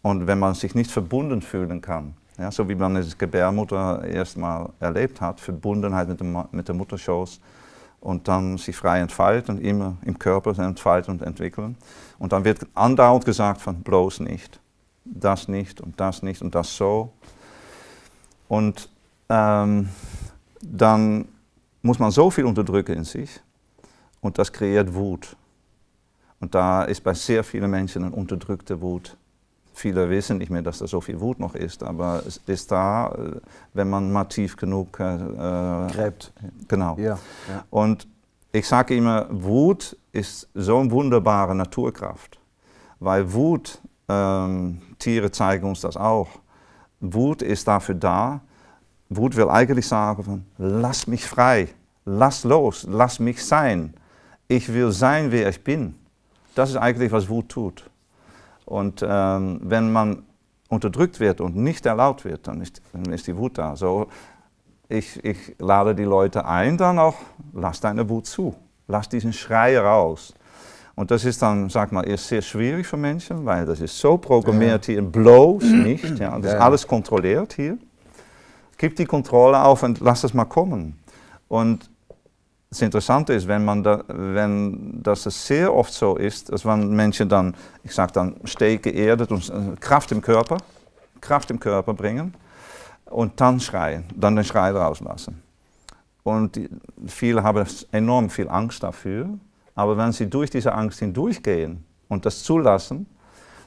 Und wenn man sich nicht verbunden fühlen kann, ja, so wie man es Gebärmutter erstmal erlebt hat, Verbundenheit mit, dem, mit der Mutterschoß und dann sich frei entfalten, immer im Körper entfalten und entwickeln. Und dann wird andauernd gesagt von bloß nicht, das nicht und das nicht und das so. Und ähm, dann muss man so viel unterdrücken in sich und das kreiert Wut. Und da ist bei sehr vielen Menschen eine unterdrückte Wut. Viele wissen nicht mehr, dass da so viel Wut noch ist, aber es ist da, äh, wenn man mal tief genug äh, gräbt. Genau. Ja, ja. Und ich sage immer, Wut ist so eine wunderbare Naturkraft, weil Wut, ähm, Tiere zeigen uns das auch, Wut ist dafür da, Wut will eigentlich sagen, von, lass mich frei, lass los, lass mich sein. Ich will sein, wer ich bin. Das ist eigentlich, was Wut tut. Und ähm, wenn man unterdrückt wird und nicht erlaubt wird, dann ist, dann ist die Wut da. So, ich, ich, lade die Leute ein, dann auch, lass deine Wut zu. Lass diesen Schrei raus. Und das ist dann, sag mal, erst sehr schwierig für Menschen, weil das ist so programmiert ja. hier, bloß nicht. Ja, das ist alles kontrolliert hier gib die Kontrolle auf und lass es mal kommen. Und das Interessante ist, wenn, man da, wenn das sehr oft so ist, dass wenn Menschen dann, ich sage dann, steken geerdet und äh, Kraft im Körper, Kraft im Körper bringen und dann schreien, dann den Schrei rauslassen. Und die, viele haben enorm viel Angst dafür, aber wenn sie durch diese Angst hindurchgehen und das zulassen,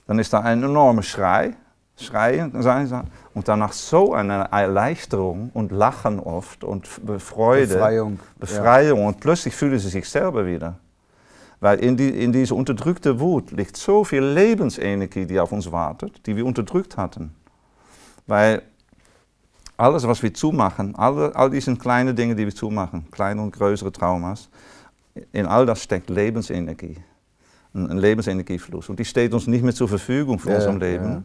dann ist da ein enormer Schrei, Schreien, sagen, sagen und danach so eine Erleichterung und Lachen oft und Freude. Befreiung. Befreiung. Ja. Und plötzlich fühlen sie sich selber wieder. Weil in, die, in diese unterdrückte Wut liegt so viel Lebensenergie, die auf uns wartet, die wir unterdrückt hatten. Weil alles, was wir zumachen, alle, all diese kleinen Dinge, die wir zumachen, kleine und größere Traumas, in all das steckt Lebensenergie. Ein, Lebensenergiefluss. Und die steht uns nicht mehr zur Verfügung für ja, unserem Leben. Ja.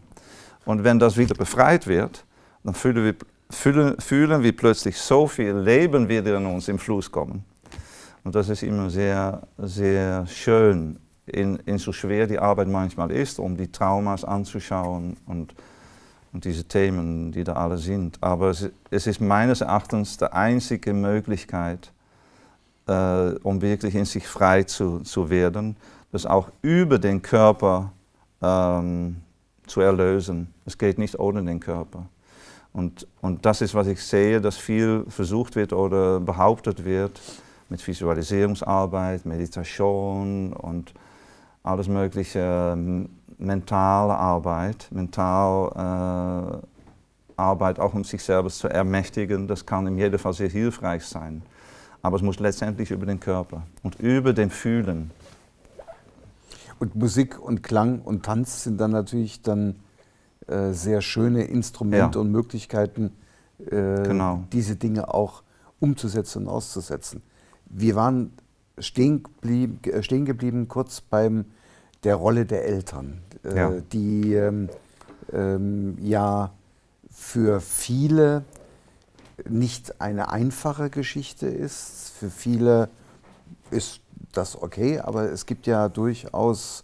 Und wenn das wieder befreit wird, dann fühlen wir, fühlen, fühlen wir plötzlich so viel Leben wieder in uns im Fluss kommen. Und das ist immer sehr, sehr schön, in, in so schwer die Arbeit manchmal ist, um die Traumas anzuschauen und, und diese Themen, die da alle sind. Aber es, es ist meines Erachtens die einzige Möglichkeit, äh, um wirklich in sich frei zu, zu werden, das auch über den Körper ähm, zu erlösen. Es geht nicht ohne den Körper. Und, und das ist, was ich sehe, dass viel versucht wird oder behauptet wird mit Visualisierungsarbeit, Meditation und alles mögliche ähm, mentale Arbeit, mental äh, Arbeit auch um sich selbst zu ermächtigen, das kann in jedem Fall sehr hilfreich sein. Aber es muss letztendlich über den Körper und über dem Fühlen und Musik und Klang und Tanz sind dann natürlich dann äh, sehr schöne Instrumente ja. und Möglichkeiten, äh, genau. diese Dinge auch umzusetzen und auszusetzen. Wir waren stehen, blieb, äh, stehen geblieben kurz beim der Rolle der Eltern, äh, ja. die ähm, ähm, ja für viele nicht eine einfache Geschichte ist. Für viele ist das okay, aber es gibt ja durchaus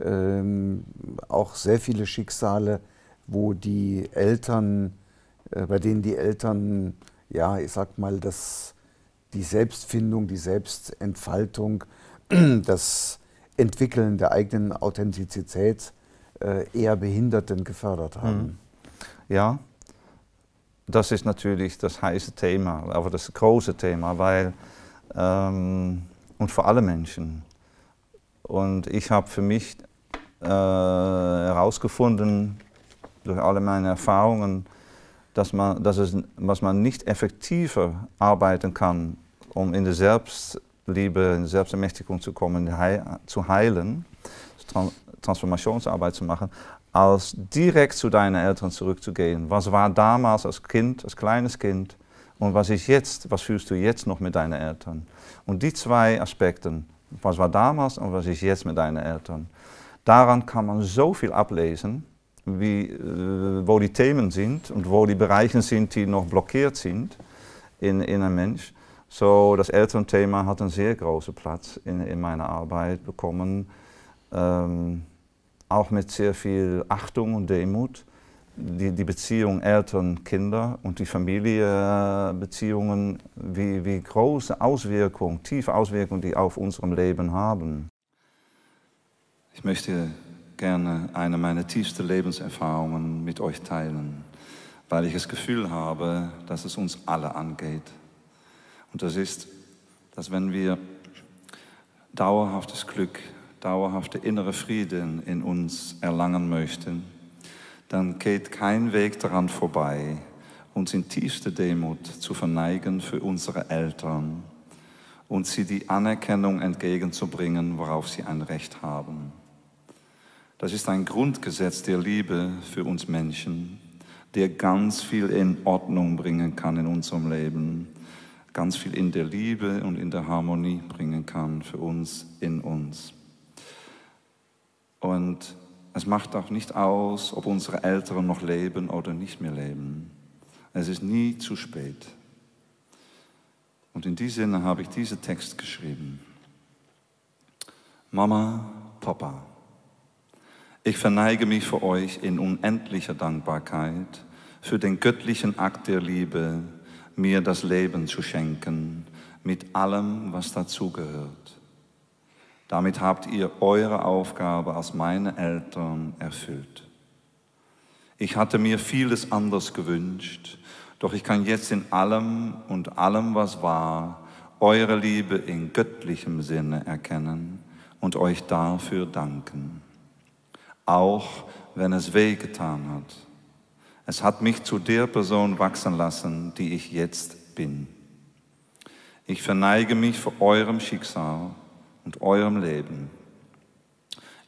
ähm, auch sehr viele Schicksale, wo die Eltern, äh, bei denen die Eltern, ja, ich sag mal, das, die Selbstfindung, die Selbstentfaltung, [clears throat] das Entwickeln der eigenen Authentizität äh, eher Behinderten gefördert haben. Hm. Ja, das ist natürlich das heiße Thema, aber das große Thema, weil ähm, und für alle Menschen. Und ich habe für mich äh, herausgefunden, durch alle meine Erfahrungen, dass man, dass, es, dass man nicht effektiver arbeiten kann, um in die Selbstliebe, in die Selbstermächtigung zu kommen, heil, zu heilen, Transformationsarbeit zu machen, als direkt zu deinen Eltern zurückzugehen. Was war damals als Kind, als kleines Kind, und was ist jetzt, was fühlst du jetzt noch mit deinen Eltern? Und die zwei Aspekte, was war damals und was ist jetzt mit deinen Eltern, daran kann man so viel ablesen, wie, äh, wo die Themen sind und wo die Bereiche sind, die noch blockiert sind in, in einem Mensch. So, das Elternthema hat einen sehr großen Platz in, in meiner Arbeit bekommen, ähm, auch mit sehr viel Achtung und Demut die, die Beziehung Eltern, Kinder und die Familiebeziehungen, äh, wie, wie große Auswirkungen, tiefe Auswirkungen die auf unserem Leben haben. Ich möchte gerne eine meiner tiefsten Lebenserfahrungen mit euch teilen, weil ich das Gefühl habe, dass es uns alle angeht. Und das ist, dass wenn wir dauerhaftes Glück, dauerhafte innere Frieden in uns erlangen möchten, dann geht kein Weg daran vorbei, uns in tiefster Demut zu verneigen für unsere Eltern und sie die Anerkennung entgegenzubringen, worauf sie ein Recht haben. Das ist ein Grundgesetz der Liebe für uns Menschen, der ganz viel in Ordnung bringen kann in unserem Leben, ganz viel in der Liebe und in der Harmonie bringen kann für uns, in uns. Und es macht auch nicht aus, ob unsere Eltern noch leben oder nicht mehr leben. Es ist nie zu spät. Und in diesem Sinne habe ich diesen Text geschrieben. Mama, Papa, ich verneige mich vor euch in unendlicher Dankbarkeit für den göttlichen Akt der Liebe, mir das Leben zu schenken, mit allem, was dazugehört. Damit habt ihr eure Aufgabe als meine Eltern erfüllt. Ich hatte mir vieles anders gewünscht, doch ich kann jetzt in allem und allem, was war, eure Liebe in göttlichem Sinne erkennen und euch dafür danken. Auch wenn es wehgetan hat. Es hat mich zu der Person wachsen lassen, die ich jetzt bin. Ich verneige mich vor eurem Schicksal und eurem Leben.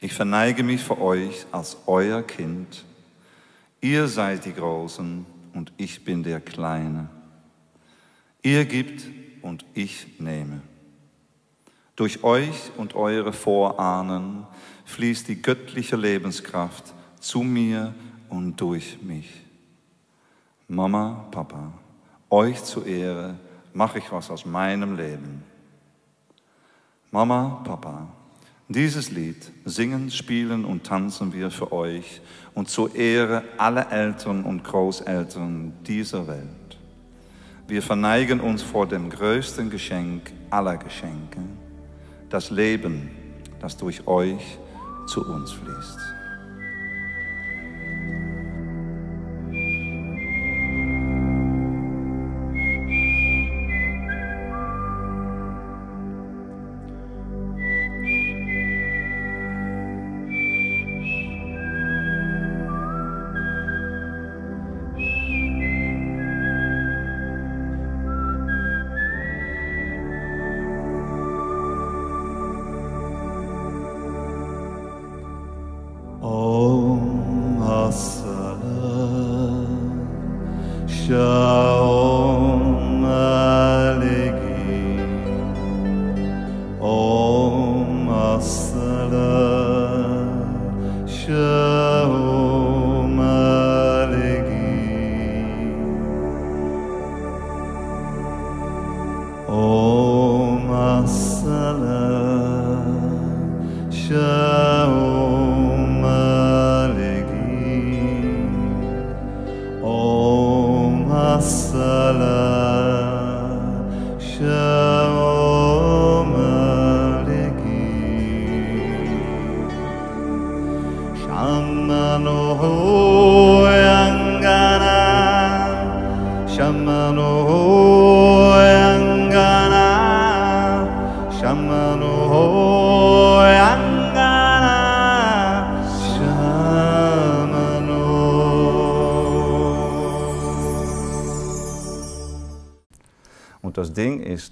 Ich verneige mich vor euch als euer Kind. Ihr seid die Großen und ich bin der Kleine. Ihr gibt und ich nehme. Durch euch und eure Vorahnen fließt die göttliche Lebenskraft zu mir und durch mich. Mama, Papa, euch zu Ehre mache ich was aus meinem Leben. Mama, Papa, dieses Lied singen, spielen und tanzen wir für euch und zur Ehre aller Eltern und Großeltern dieser Welt. Wir verneigen uns vor dem größten Geschenk aller Geschenke, das Leben, das durch euch zu uns fließt.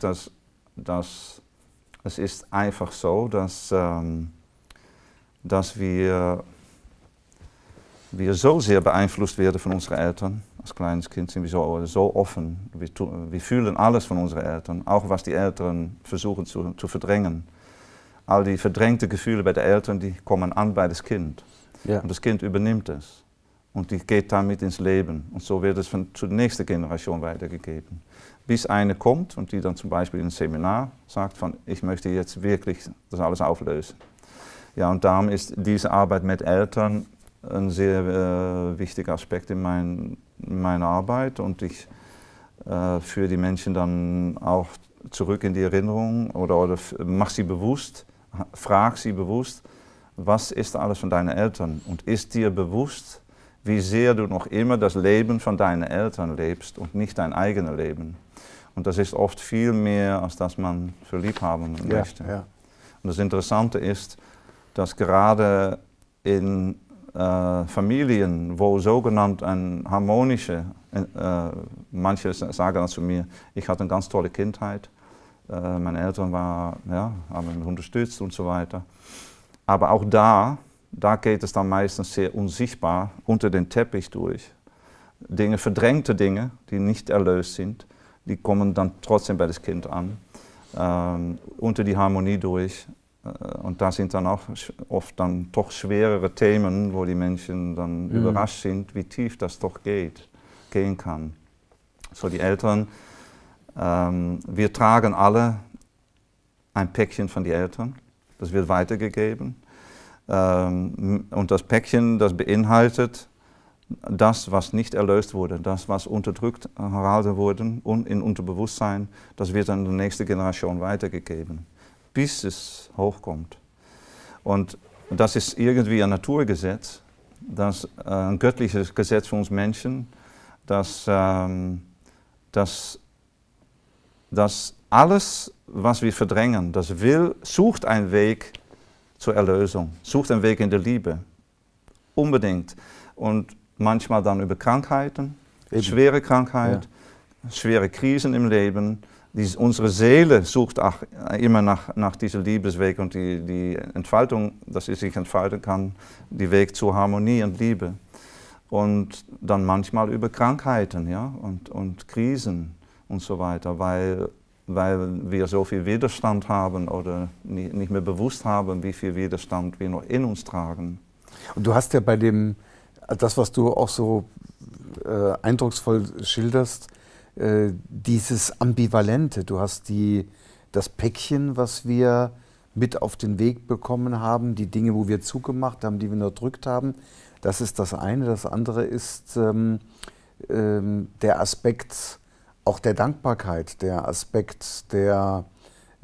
dass, dass es ist einfach so, dass, ähm, dass wir, wir so sehr beeinflusst werden von unseren Eltern. Als kleines Kind sind wir so, so offen. Wir, wir fühlen alles von unseren Eltern, auch was die Eltern versuchen zu, zu verdrängen. All die verdrängten Gefühle bei den Eltern, die kommen an bei das Kind. Ja. Und das Kind übernimmt es. Und die geht damit ins Leben. Und so wird es von, zur nächsten Generation weitergegeben bis einer kommt und die dann zum Beispiel in einem Seminar sagt, von, ich möchte jetzt wirklich das alles auflösen. Ja, und darum ist diese Arbeit mit Eltern ein sehr äh, wichtiger Aspekt in, mein, in, meiner Arbeit und ich äh, führe die Menschen dann auch zurück in die Erinnerung oder, oder mach sie bewusst, frage sie bewusst, was ist alles von deinen Eltern und ist dir bewusst, wie sehr du noch immer das Leben von deinen Eltern lebst und nicht dein eigenes Leben. Und das ist oft viel mehr, als dass man für lieb möchte. Ja, ja. Und das Interessante ist, dass gerade in äh, Familien, wo sogenannt ein harmonische, äh, manche sagen dann zu mir, ich hatte eine ganz tolle Kindheit, äh, meine Eltern war, ja, haben mich unterstützt und so weiter. Aber auch da, da geht es dann meistens sehr unsichtbar unter den Teppich durch. Dinge, verdrängte Dinge, die nicht erlöst sind die kommen dann trotzdem bei das Kind an, ähm, unter die Harmonie durch. Äh, und da sind dann auch oft dann doch schwerere Themen, wo die Menschen dann mhm. überrascht sind, wie tief das doch geht, gehen kann. So die Eltern, ähm, wir tragen alle ein Päckchen von den Eltern, das wird weitergegeben. Ähm, und das Päckchen, das beinhaltet das, was nicht erlöst wurde, das, was unterdrückt äh, erhalten wurde und in Unterbewusstsein, das wird dann der nächste Generation weitergegeben, bis es hochkommt. Und das ist irgendwie ein Naturgesetz, das äh, ein göttliches Gesetz für uns Menschen, dass, ähm, dass, dass alles, was wir verdrängen, das will, sucht einen Weg zur Erlösung, sucht einen Weg in der Liebe. Unbedingt. Und manchmal dann über Krankheiten, Eben. schwere Krankheit, ja. schwere Krisen im Leben. Dies, unsere Seele sucht auch immer nach, nach diesem Liebesweg und die, die Entfaltung, dass sie sich entfalten kann, die Weg zur Harmonie und Liebe. Und dann manchmal über Krankheiten ja, und, und Krisen und so weiter, weil, weil wir so viel Widerstand haben oder nicht mehr bewusst haben, wie viel Widerstand wir noch in uns tragen. Und du hast ja bei dem das, was du auch so äh, eindrucksvoll schilderst, äh, dieses Ambivalente. Du hast die, das Päckchen, was wir mit auf den Weg bekommen haben, die Dinge, wo wir zugemacht haben, die wir nur drückt haben. Das ist das eine. Das andere ist ähm, ähm, der Aspekt auch der Dankbarkeit, der Aspekt der,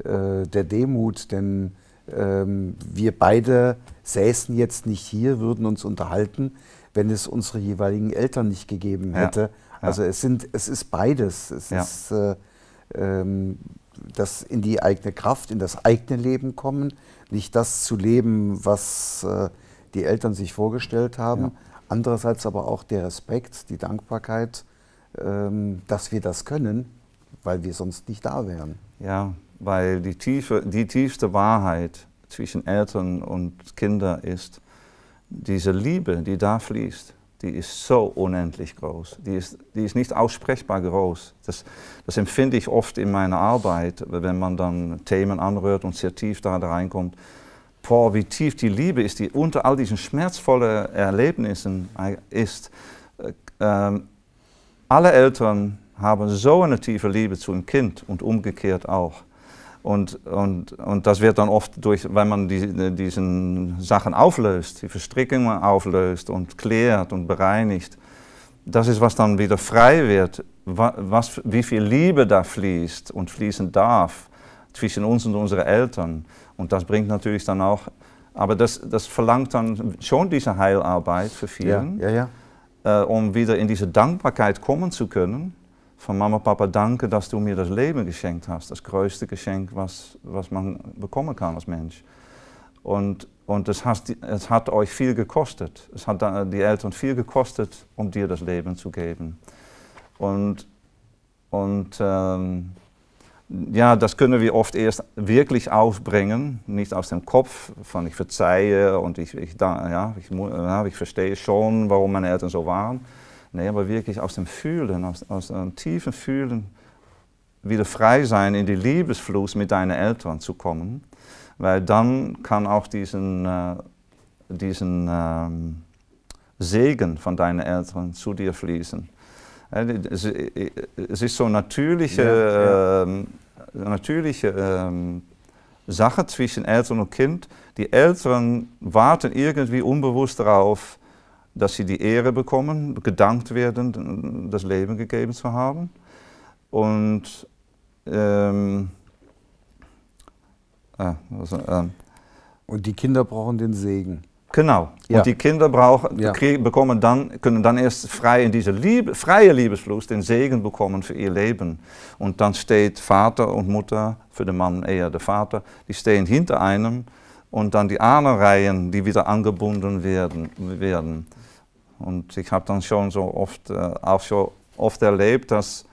äh, der Demut, denn ähm, wir beide säßen jetzt nicht hier, würden uns unterhalten, wenn es unsere jeweiligen Eltern nicht gegeben hätte. Ja. Also es, sind, es ist beides. Es ja. ist äh, ähm, das in die eigene Kraft, in das eigene Leben kommen, nicht das zu leben, was äh, die Eltern sich vorgestellt haben. Ja. Andererseits aber auch der Respekt, die Dankbarkeit, ähm, dass wir das können, weil wir sonst nicht da wären. Ja, weil die, tiefe, die tiefste Wahrheit zwischen Eltern und Kindern ist, diese Liebe, die da fließt, die ist so unendlich groß. Die ist, die ist nicht aussprechbar groß. Das, das empfinde ich oft in meiner Arbeit, wenn man dann Themen anrührt und sehr tief da reinkommt. Boah, wie tief die Liebe ist, die unter all diesen schmerzvollen Erlebnissen ist. Äh, ähm, alle Eltern haben so eine tiefe Liebe zu einem Kind und umgekehrt auch. Und, und, und das wird dann oft durch, wenn man die, diesen Sachen auflöst, die Verstrickungen auflöst und klärt und bereinigt, das ist, was dann wieder frei wird, was, wie viel Liebe da fließt und fließen darf zwischen uns und unseren Eltern. Und das bringt natürlich dann auch, aber das, das verlangt dann schon diese Heilarbeit für viele, ja, ja, ja. Äh, um wieder in diese Dankbarkeit kommen zu können von Mama, Papa, danke, dass du mir das Leben geschenkt hast. Das größte Geschenk, was, was man bekommen kann als Mensch. Und, und es, hat, euch viel gekostet. Es hat eh, die Eltern viel gekostet, um dir das Leben zu geben. Und, ähm, ja, das können wir oft erst wirklich aufbringen, nicht aus dem Kopf, von ich verzeihe und ich, ich verstehe schon, warum meine Eltern so waren Nee, aber wirklich aus dem Fühlen, aus, aus einem tiefen Fühlen wieder frei sein, in den Liebesfluss mit deinen Eltern zu kommen. Weil dann kann auch diesen, äh, diesen ähm, Segen von deinen Eltern zu dir fließen. Äh, äh, äh, es ist so eine natürliche, ja, ja. Ähm, natürliche ähm, Sache zwischen Eltern und Kind. Die Eltern warten irgendwie unbewusst darauf, dass sie die Ehre bekommen, gedankt werden, das Leben gegeben zu haben. Und ähm, äh, also, äh, und die Kinder brauchen den Segen. Genau. Ja. Und die Kinder brauchen, ja. kriegen, bekommen dann, können dann erst frei in diese Liebe, freie Liebesfluss den Segen bekommen für ihr Leben. Und dann steht Vater und Mutter, für den Mann eher der Vater, die stehen hinter einem und dann die Ahnenreihen, die wieder angebunden werden. werden. Und ich habe dann schon so oft, äh, auch so oft erlebt, dass,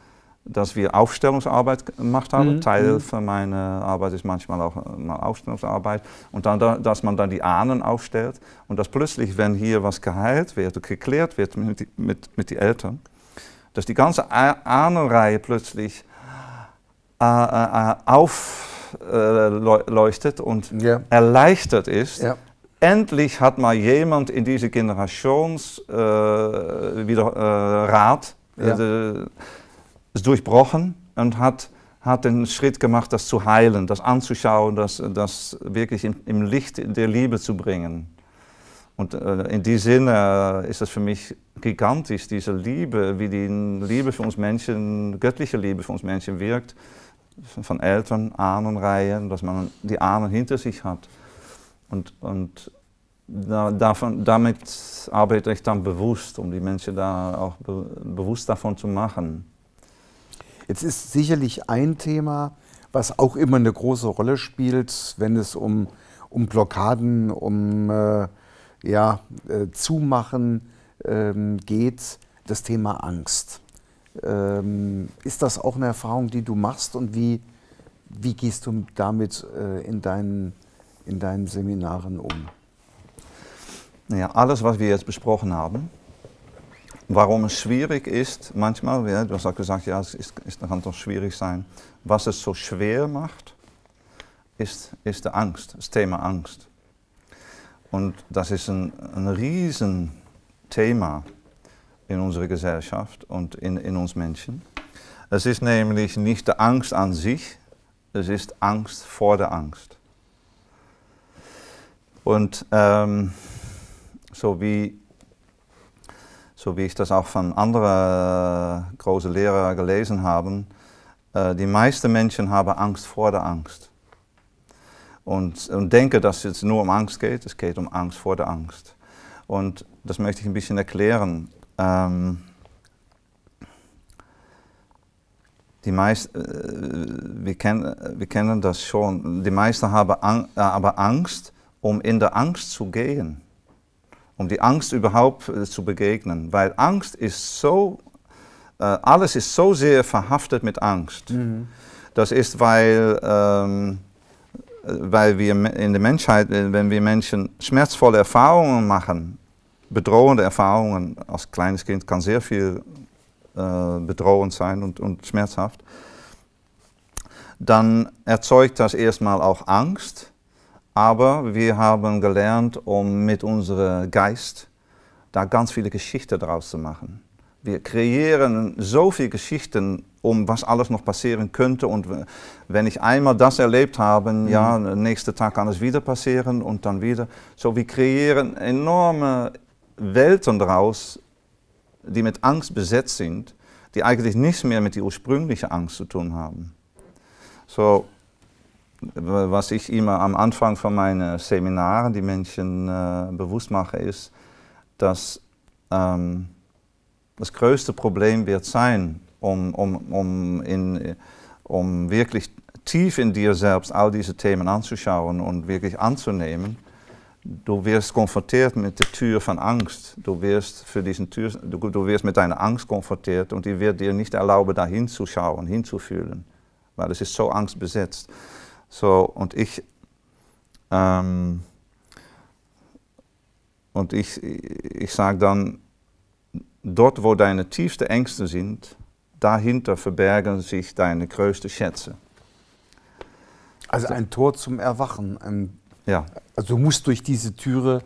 dass wir Aufstellungsarbeit gemacht haben. Mhm. Teil von mhm. meiner Arbeit ist manchmal auch äh, mal Aufstellungsarbeit. Und dann, da, dass man dann die Ahnen aufstellt. Und dass plötzlich, wenn hier was geheilt wird, geklärt wird mit, die, mit, mit den Eltern, dass die ganze Ahnenreihe plötzlich äh, äh, äh aufleuchtet äh, und ja. erleichtert ist. Ja endlich hat mal jemand in diese Generationsrat äh, wieder, äh, Rat, ja. äh, durchbrochen und hat, hat den Schritt gemacht, das zu heilen, das anzuschauen, das, das wirklich im, im Licht der Liebe zu bringen. Und äh, in diesem Sinne äh, ist es für mich gigantisch, diese Liebe, wie die Liebe für uns Menschen, göttliche Liebe für uns Menschen wirkt, von Eltern, Ahnenreihen, dass man die Ahnen hinter sich hat. Und, und da, davon, damit arbeite ich dann bewusst, um die Menschen da auch be bewusst davon zu machen. Jetzt ist sicherlich ein Thema, was auch immer eine große Rolle spielt, wenn es um, um Blockaden, um äh, ja, äh, Zumachen ähm, geht, das Thema Angst. Ähm, ist das auch eine Erfahrung, die du machst und wie, wie gehst du damit äh, in, deinen, in deinen Seminaren um? Ja, alles, was wir jetzt besprochen haben, warum es schwierig ist, manchmal, ja, du hast auch gesagt, ja, es ist, es kann doch schwierig sein. Was es so schwer macht, ist, ist die Angst, das Thema Angst. Und das ist ein, ein Riesenthema in unserer Gesellschaft und in, in uns Menschen. Es ist nämlich nicht die Angst an sich, es ist Angst vor der Angst. Und ähm, so wie, so wie ich das auch von anderen äh, großen Lehrern gelesen habe, äh, die meisten Menschen haben Angst vor der Angst. Und, und denken, dass es nur um Angst geht, es geht um Angst vor der Angst. Und das möchte ich ein bisschen erklären. Ähm, die meisten, äh, wir, kenn, wir kennen das schon, die meisten haben Ang, äh, aber Angst, um in der Angst zu gehen um die Angst überhaupt äh, zu begegnen. Weil Angst ist so, äh, alles ist so sehr verhaftet mit Angst. Mhm. Das ist, weil, ähm, äh, weil wir in der Menschheit, äh, wenn wir Menschen schmerzvolle Erfahrungen machen, bedrohende Erfahrungen, als kleines Kind kann sehr viel äh, bedrohend sein und, und schmerzhaft, dann erzeugt das erstmal auch Angst. Aber wir haben gelernt, um mit unserem Geist da ganz viele Geschichten draus zu machen. Wir kreieren so viele Geschichten, um was alles noch passieren könnte. Und wenn ich einmal das erlebt habe, mhm. ja, nächsten Tag kann es wieder passieren und dann wieder. So, wir kreieren enorme Welten draus, die mit Angst besetzt sind, die eigentlich nichts mehr mit der ursprünglichen Angst zu tun haben. So, was ich immer am Anfang von meinen Seminaren die Menschen äh, bewusst mache, ist, dass ähm, das größte Problem wird sein, um, um, um, in, um wirklich tief in dir selbst all diese Themen anzuschauen und wirklich anzunehmen. Du wirst konfrontiert mit der Tür von Angst. Du wirst, für diesen Tür, du, du wirst mit deiner Angst konfrontiert und die wird dir nicht erlauben, dahin zu schauen, hinzufühlen. Weil es ist so angstbesetzt. So, und ich, ähm, und ich, ich sage dann, dort wo deine tiefsten Ängste sind, dahinter verbergen sich deine größten Schätze. Also ein Tor zum Erwachen. Ein, ja. Also du musst durch diese Türe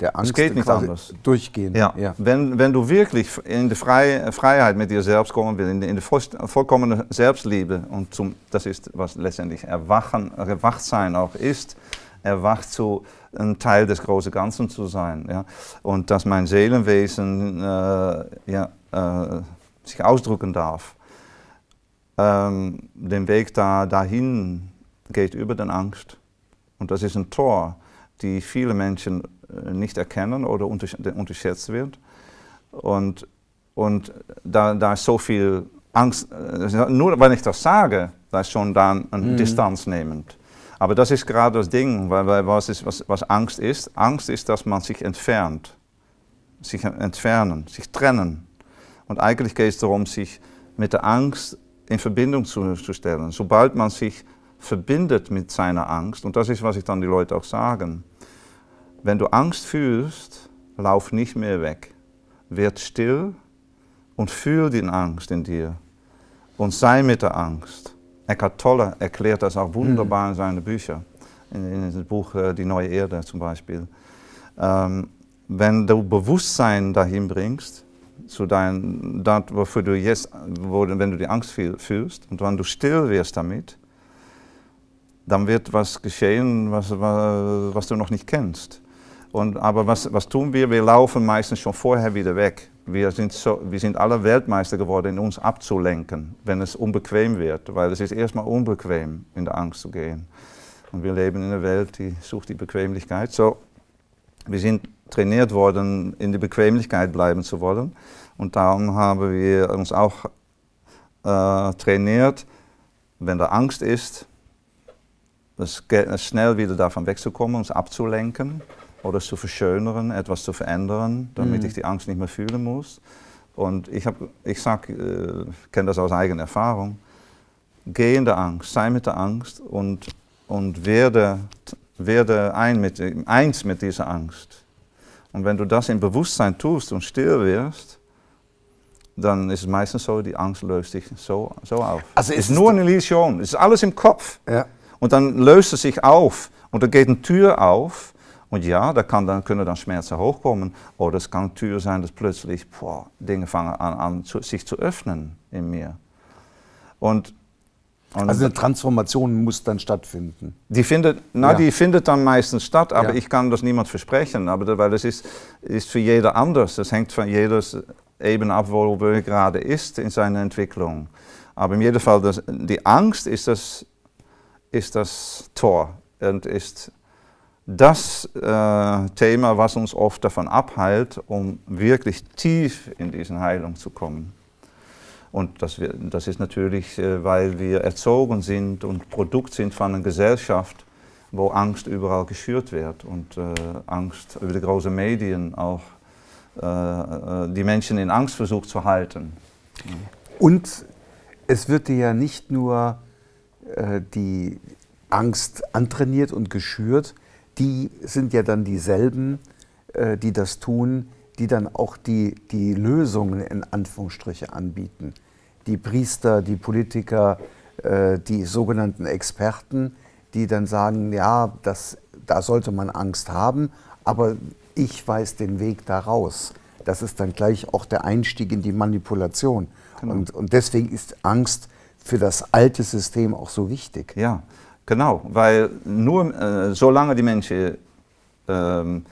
der Angst es geht nicht anders. durchgehen. Ja. ja. Wenn, wenn du wirklich in die Freie, Freiheit mit dir selbst kommen willst, in die, in die vollkommene Selbstliebe, und zum, das ist, was letztendlich Erwachen, Erwachtsein auch ist, erwacht zu ein Teil des großen Ganzen zu sein. Ja? Und dass mein Seelenwesen äh, ja, äh, sich ausdrücken darf. Ähm, den Weg da, dahin geht über den Angst. Und das ist ein Tor, die viele Menschen äh, nicht erkennen oder unterschätzt wird. Und, und da, da ist so viel Angst, äh, nur wenn ich das sage, da ist schon dann eine mhm. Distanz nehmend. Aber das ist gerade das Ding, weil, weil was, ist, was, was Angst ist, Angst ist, dass man sich entfernt, sich entfernen, sich trennen. Und eigentlich geht es darum, sich mit der Angst in Verbindung zu, zu stellen. Sobald man sich verbindet mit seiner Angst, und das ist, was ich dann die Leute auch sagen, wenn du Angst fühlst, lauf nicht mehr weg. Werd still und fühl die Angst in dir und sei mit der Angst. Eckhart Tolle erklärt das auch wunderbar in seinen Büchern, in, in dem Buch äh, Die neue Erde zum Beispiel. Ähm, wenn du Bewusstsein dahin bringst, zu deinem, das, wofür du jetzt, wo, wenn du die Angst fühlst und wenn du still wirst damit, dann wird was geschehen, was, was du noch nicht kennst. Und, aber was, was tun wir? Wir laufen meistens schon vorher wieder weg. Wir sind, so, wir sind alle Weltmeister geworden, in uns abzulenken, wenn es unbequem wird. Weil es ist erstmal unbequem, in der Angst zu gehen. Und wir leben in einer Welt, die sucht die Bequemlichkeit. So, wir sind trainiert worden, in der Bequemlichkeit bleiben zu wollen. Und darum haben wir uns auch äh, trainiert, wenn da Angst ist, schnell wieder davon wegzukommen, uns abzulenken oder zu verschönern, etwas zu verändern, damit mhm. ich die Angst nicht mehr fühlen muss. Und ich, hab, ich äh, kenne das aus eigener Erfahrung, geh in der Angst, sei mit der Angst und, und werde, werde ein mit, eins mit dieser Angst. Und wenn du das im Bewusstsein tust und still wirst, dann ist es meistens so, die Angst löst sich so, so auf. Also ist es ist nur eine Illusion, es ist alles im Kopf. Ja. Und dann löst es sich auf und da geht eine Tür auf Want ja, dat kan dan, kunnen dan Schmerzen hochkommen. Oder oh, es kann Tür sein, dass plötzlich boah, Dinge fangen an, an zu, sich zu öffnen in mir. Und, und also eine Transformation muss dann stattfinden. Die findet, na, ja. die findet dann meistens statt, aber ja. ich kann das niemand versprechen, aber, weil das ist, ist für jeder anders. Das hängt von jedes eben ab, wo er gerade ist in seiner Entwicklung. Aber in jedem Fall, das, die Angst ist das, ist das Tor und ist das äh, Thema, was uns oft davon abhält, um wirklich tief in diese Heilung zu kommen. Und das, das ist natürlich, äh, weil wir erzogen sind und Produkt sind von einer Gesellschaft, wo Angst überall geschürt wird und äh, Angst über die großen Medien auch äh, äh, die Menschen in Angst versucht zu halten. Und es wird dir ja nicht nur äh, die Angst antrainiert und geschürt, die sind ja dann dieselben, äh, die das tun, die dann auch die, die Lösungen in Anführungsstriche anbieten. Die Priester, die Politiker, äh, die sogenannten Experten, die dann sagen, ja, das, da sollte man Angst haben, aber ich weiß den Weg daraus. Das ist dann gleich auch der Einstieg in die Manipulation. Genau. Und, und deswegen ist Angst für das alte System auch so wichtig. Ja, Genau, weil nur äh, solange die Menschen ähm,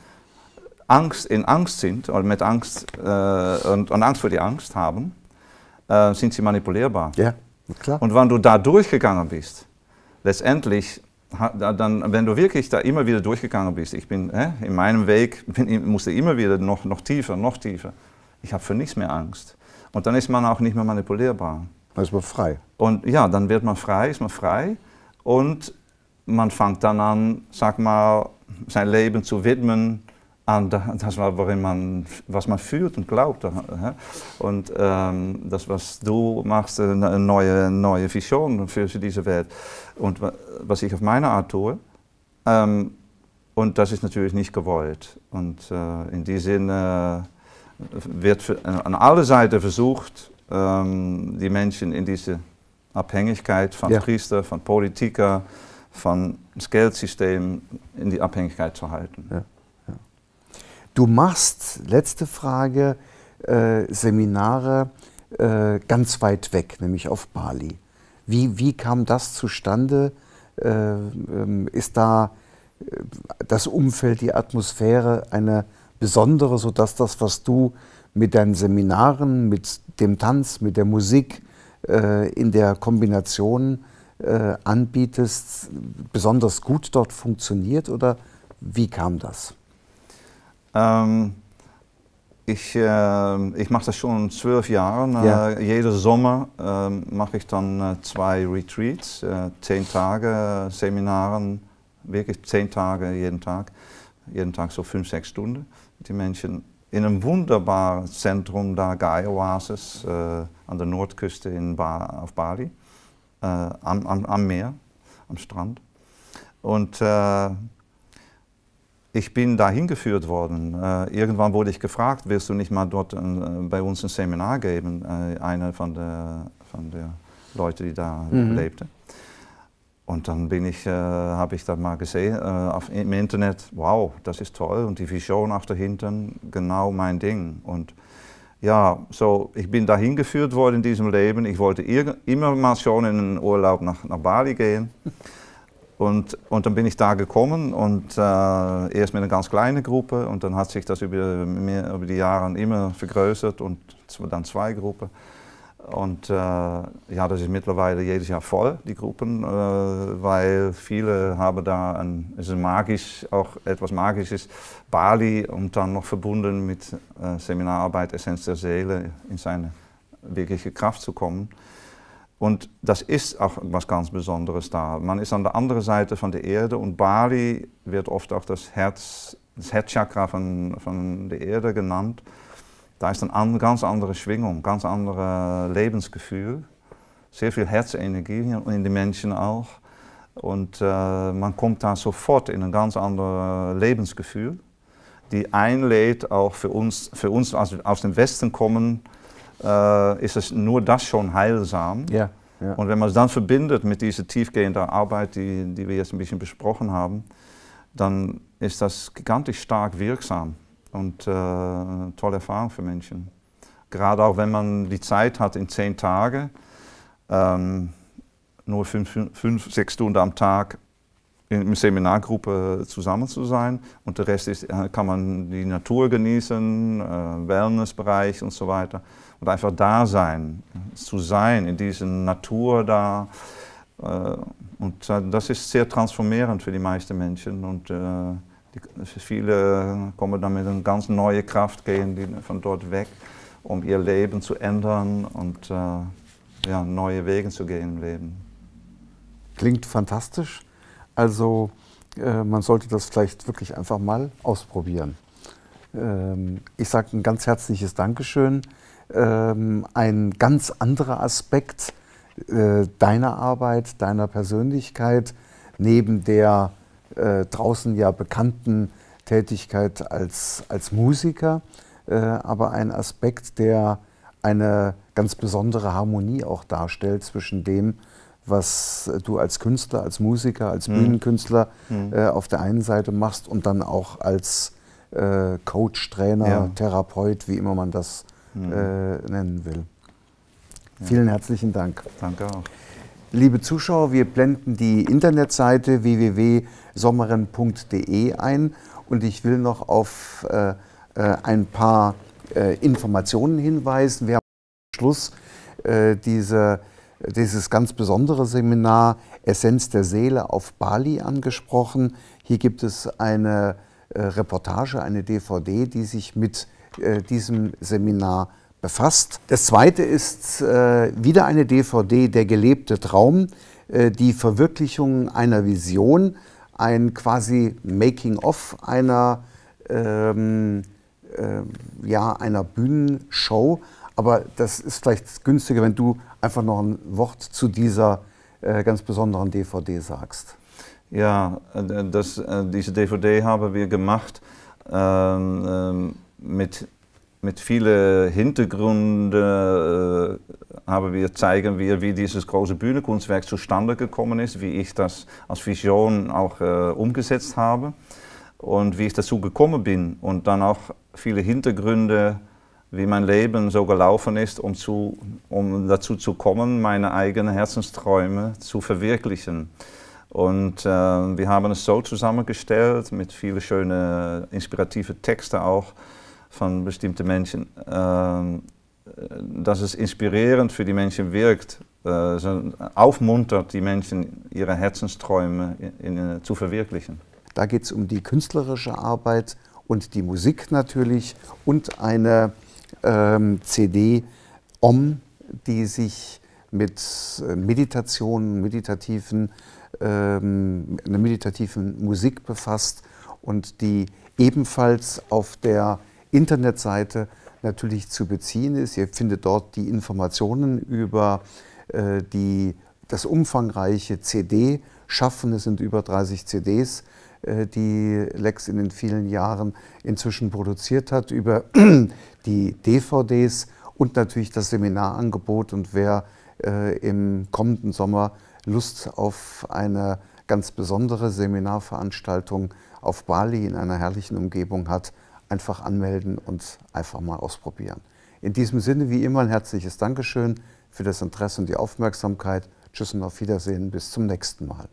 Angst in Angst sind oder mit Angst äh, und, und, Angst vor die Angst haben, äh, sind sie manipulierbar. Ja, klar. Und wenn du da durchgegangen bist, letztendlich dann, wenn du wirklich da immer wieder durchgegangen bist, ich bin äh, in meinem Weg, [laughs] bin, musste immer wieder noch, noch tiefer, noch tiefer. Ich habe für nichts mehr Angst. Und dann ist man auch nicht mehr manipulierbar. Dann ist man frei. Und ja, dann wird man frei, ist man frei. Und man fängt dann an, sag mal, sein Leben zu widmen an das, worin man, was man fühlt und glaubt. Und ähm, das, was du machst, eine äh, neue, neue Vision für diese Welt. Und was ich auf meine Art tue. Ähm, und das ist natürlich nicht gewollt. Und äh, in diesem Sinne wird an alle Seiten versucht, ähm, die Menschen in diese Abhängigkeit von ja. Priester, von Politiker, von das Geldsystem in die Abhängigkeit zu halten. Ja. Ja. Du machst, letzte Frage, äh, Seminare äh, ganz weit weg, nämlich auf Bali. Wie, wie kam das zustande? Äh, ähm, ist da äh, das Umfeld, die Atmosphäre eine besondere, sodass das, was du mit deinen Seminaren, mit dem Tanz, mit der Musik, äh, in der Kombination äh, anbietest, besonders gut dort funktioniert oder wie kam das? Ähm, ich äh, ich mache das schon zwölf Jahre. Ja. Äh, jeden Sommer ähm, mache ich dann äh, zwei Retreats, äh, zehn Tage äh, Seminaren, wirklich zehn Tage jeden Tag, jeden Tag so fünf, sechs Stunden. Die Menschen in einem wunderbaren Zentrum da, Gaia Oasis, äh, eh, an der Nordküste in ba auf Bali, äh, am, am, am, Meer, am Strand. Und äh, eh, ich bin da hingeführt worden. Eh, irgendwann wurde ich gefragt, willst du nicht mal dort bei uns ein Seminar geben? einer von der, von der Leute, die da mhm. lebte. Und dann bin ich, äh, habe ich das mal gesehen äh, auf, im Internet. Wow, das ist toll. Und die Vision auch dahinter, genau mein Ding. Und ja, so, ich bin dahin geführt worden in diesem Leben. Ich wollte immer mal schon in den Urlaub nach, nach Bali gehen. Und, und dann bin ich da gekommen und äh, erst mit einer ganz kleinen Gruppe und dann hat sich das über, mehr, über die Jahre immer vergrößert und dann zwei Gruppen. Und äh, ja, das ist mittlerweile jedes Jahr voll, die Gruppen, äh, weil viele haben da ein, es ist magisch, auch etwas Magisches, Bali und dann noch verbunden mit äh, Seminararbeit Essenz der Seele in seine wirkliche Kraft zu kommen. Und das ist auch was ganz Besonderes da. Man ist an der anderen Seite von der Erde und Bali wird oft auch das Herz, das Herzchakra von, von der Erde genannt. Da ist eine ganz andere Schwingung, ganz andere eh, Lebensgefühl, sehr viel Herzenergie in den Menschen auch. Eh, Und äh, man kommt da sofort in ein ganz anderes Lebensgefühl, die einlädt, auch für uns, für uns aus, aus dem Westen kommen, äh, ist es nur das schon heilsam. Ja, ja. Und wenn man es dann verbindet mit dieser tiefgehenden Arbeit, die, die wir jetzt ein bisschen besprochen haben, dann ist das gigantisch stark wirksam und äh, tolle Erfahrung für Menschen. Gerade auch wenn man die Zeit hat in zehn Tagen, ähm, nur fünf, fünf, sechs Stunden am Tag in Seminargruppe zusammen zu sein und der Rest ist, äh, kann man die Natur genießen, äh, Wellnessbereich und so weiter und einfach da sein, zu sein in dieser Natur da äh, und äh, das ist sehr transformierend für die meisten Menschen und äh, die, viele kommen dann mit einer ganz neuen Kraft, gehen die von dort weg, um ihr Leben zu ändern und äh, ja, neue Wege zu gehen im Leben. Klingt fantastisch. Also äh, man sollte das vielleicht wirklich einfach mal ausprobieren. Ähm, ich sage ein ganz herzliches Dankeschön. Ähm, ein ganz anderer Aspekt äh, deiner Arbeit, deiner Persönlichkeit, neben der äh, draußen ja bekannten Tätigkeit als, als Musiker, äh, aber ein Aspekt, der eine ganz besondere Harmonie auch darstellt zwischen dem, was äh, du als Künstler, als Musiker, als mhm. Bühnenkünstler mhm. Äh, auf der einen Seite machst und dann auch als äh, Coach, Trainer, ja. Therapeut, wie immer man das mhm. äh, nennen will. Ja. Vielen herzlichen Dank. Danke auch. Liebe Zuschauer, wir blenden die Internetseite www.sommeren.de ein und ich will noch auf äh, äh, ein paar äh, Informationen hinweisen. Wir haben am Schluss äh, diese, dieses ganz besondere Seminar Essenz der Seele auf Bali angesprochen. Hier gibt es eine äh, Reportage, eine DVD, die sich mit äh, diesem Seminar befasst. Das zweite ist äh, wieder eine DVD, Der gelebte Traum, äh, die Verwirklichung einer Vision, ein quasi Making-of einer, ähm, äh, ja, einer Bühnenshow. Aber das ist vielleicht günstiger, wenn du einfach noch ein Wort zu dieser äh, ganz besonderen DVD sagst. Ja, äh, das, äh, diese DVD haben wir gemacht ähm, ähm mit mit vielen Hintergründen äh, haben wir zeigen wir, wie dieses große Bühnenkunstwerk zustande gekommen ist, wie ich das als Vision auch äh, umgesetzt habe und wie ich dazu gekommen bin und dann auch viele Hintergründe, wie mein Leben so gelaufen ist, um, zu, um dazu zu kommen, meine eigenen Herzensträume zu verwirklichen. Und äh, wir haben es so zusammengestellt mit vielen schönen, inspirativen Texten auch, von bestimmten Menschen, ehm, dass es inspirierend für die Menschen wirkt, aufmuntert die eh, Menschen, ihre Herzensträume in, in, zu eh, verwirklichen. Da geht es um die künstlerische Arbeit und die Musik natürlich und eine ähm, CD Om, die sich mit äh, Meditation, meditativen, ähm, einer meditativen Musik befasst und die ebenfalls auf der Internetseite natürlich zu beziehen ist. Ihr findet dort die Informationen über äh, die, das umfangreiche CD-Schaffen. Es sind über 30 CDs, äh, die Lex in den vielen Jahren inzwischen produziert hat, über [clears throat] die DVDs und natürlich das Seminarangebot. Und wer äh, im kommenden Sommer Lust auf eine ganz besondere Seminarveranstaltung auf Bali in einer herrlichen Umgebung hat, einfach anmelden und einfach mal ausprobieren. In diesem Sinne, wie immer, ein herzliches Dankeschön für das Interesse und die Aufmerksamkeit. Tschüss und auf Wiedersehen. Bis zum nächsten Mal.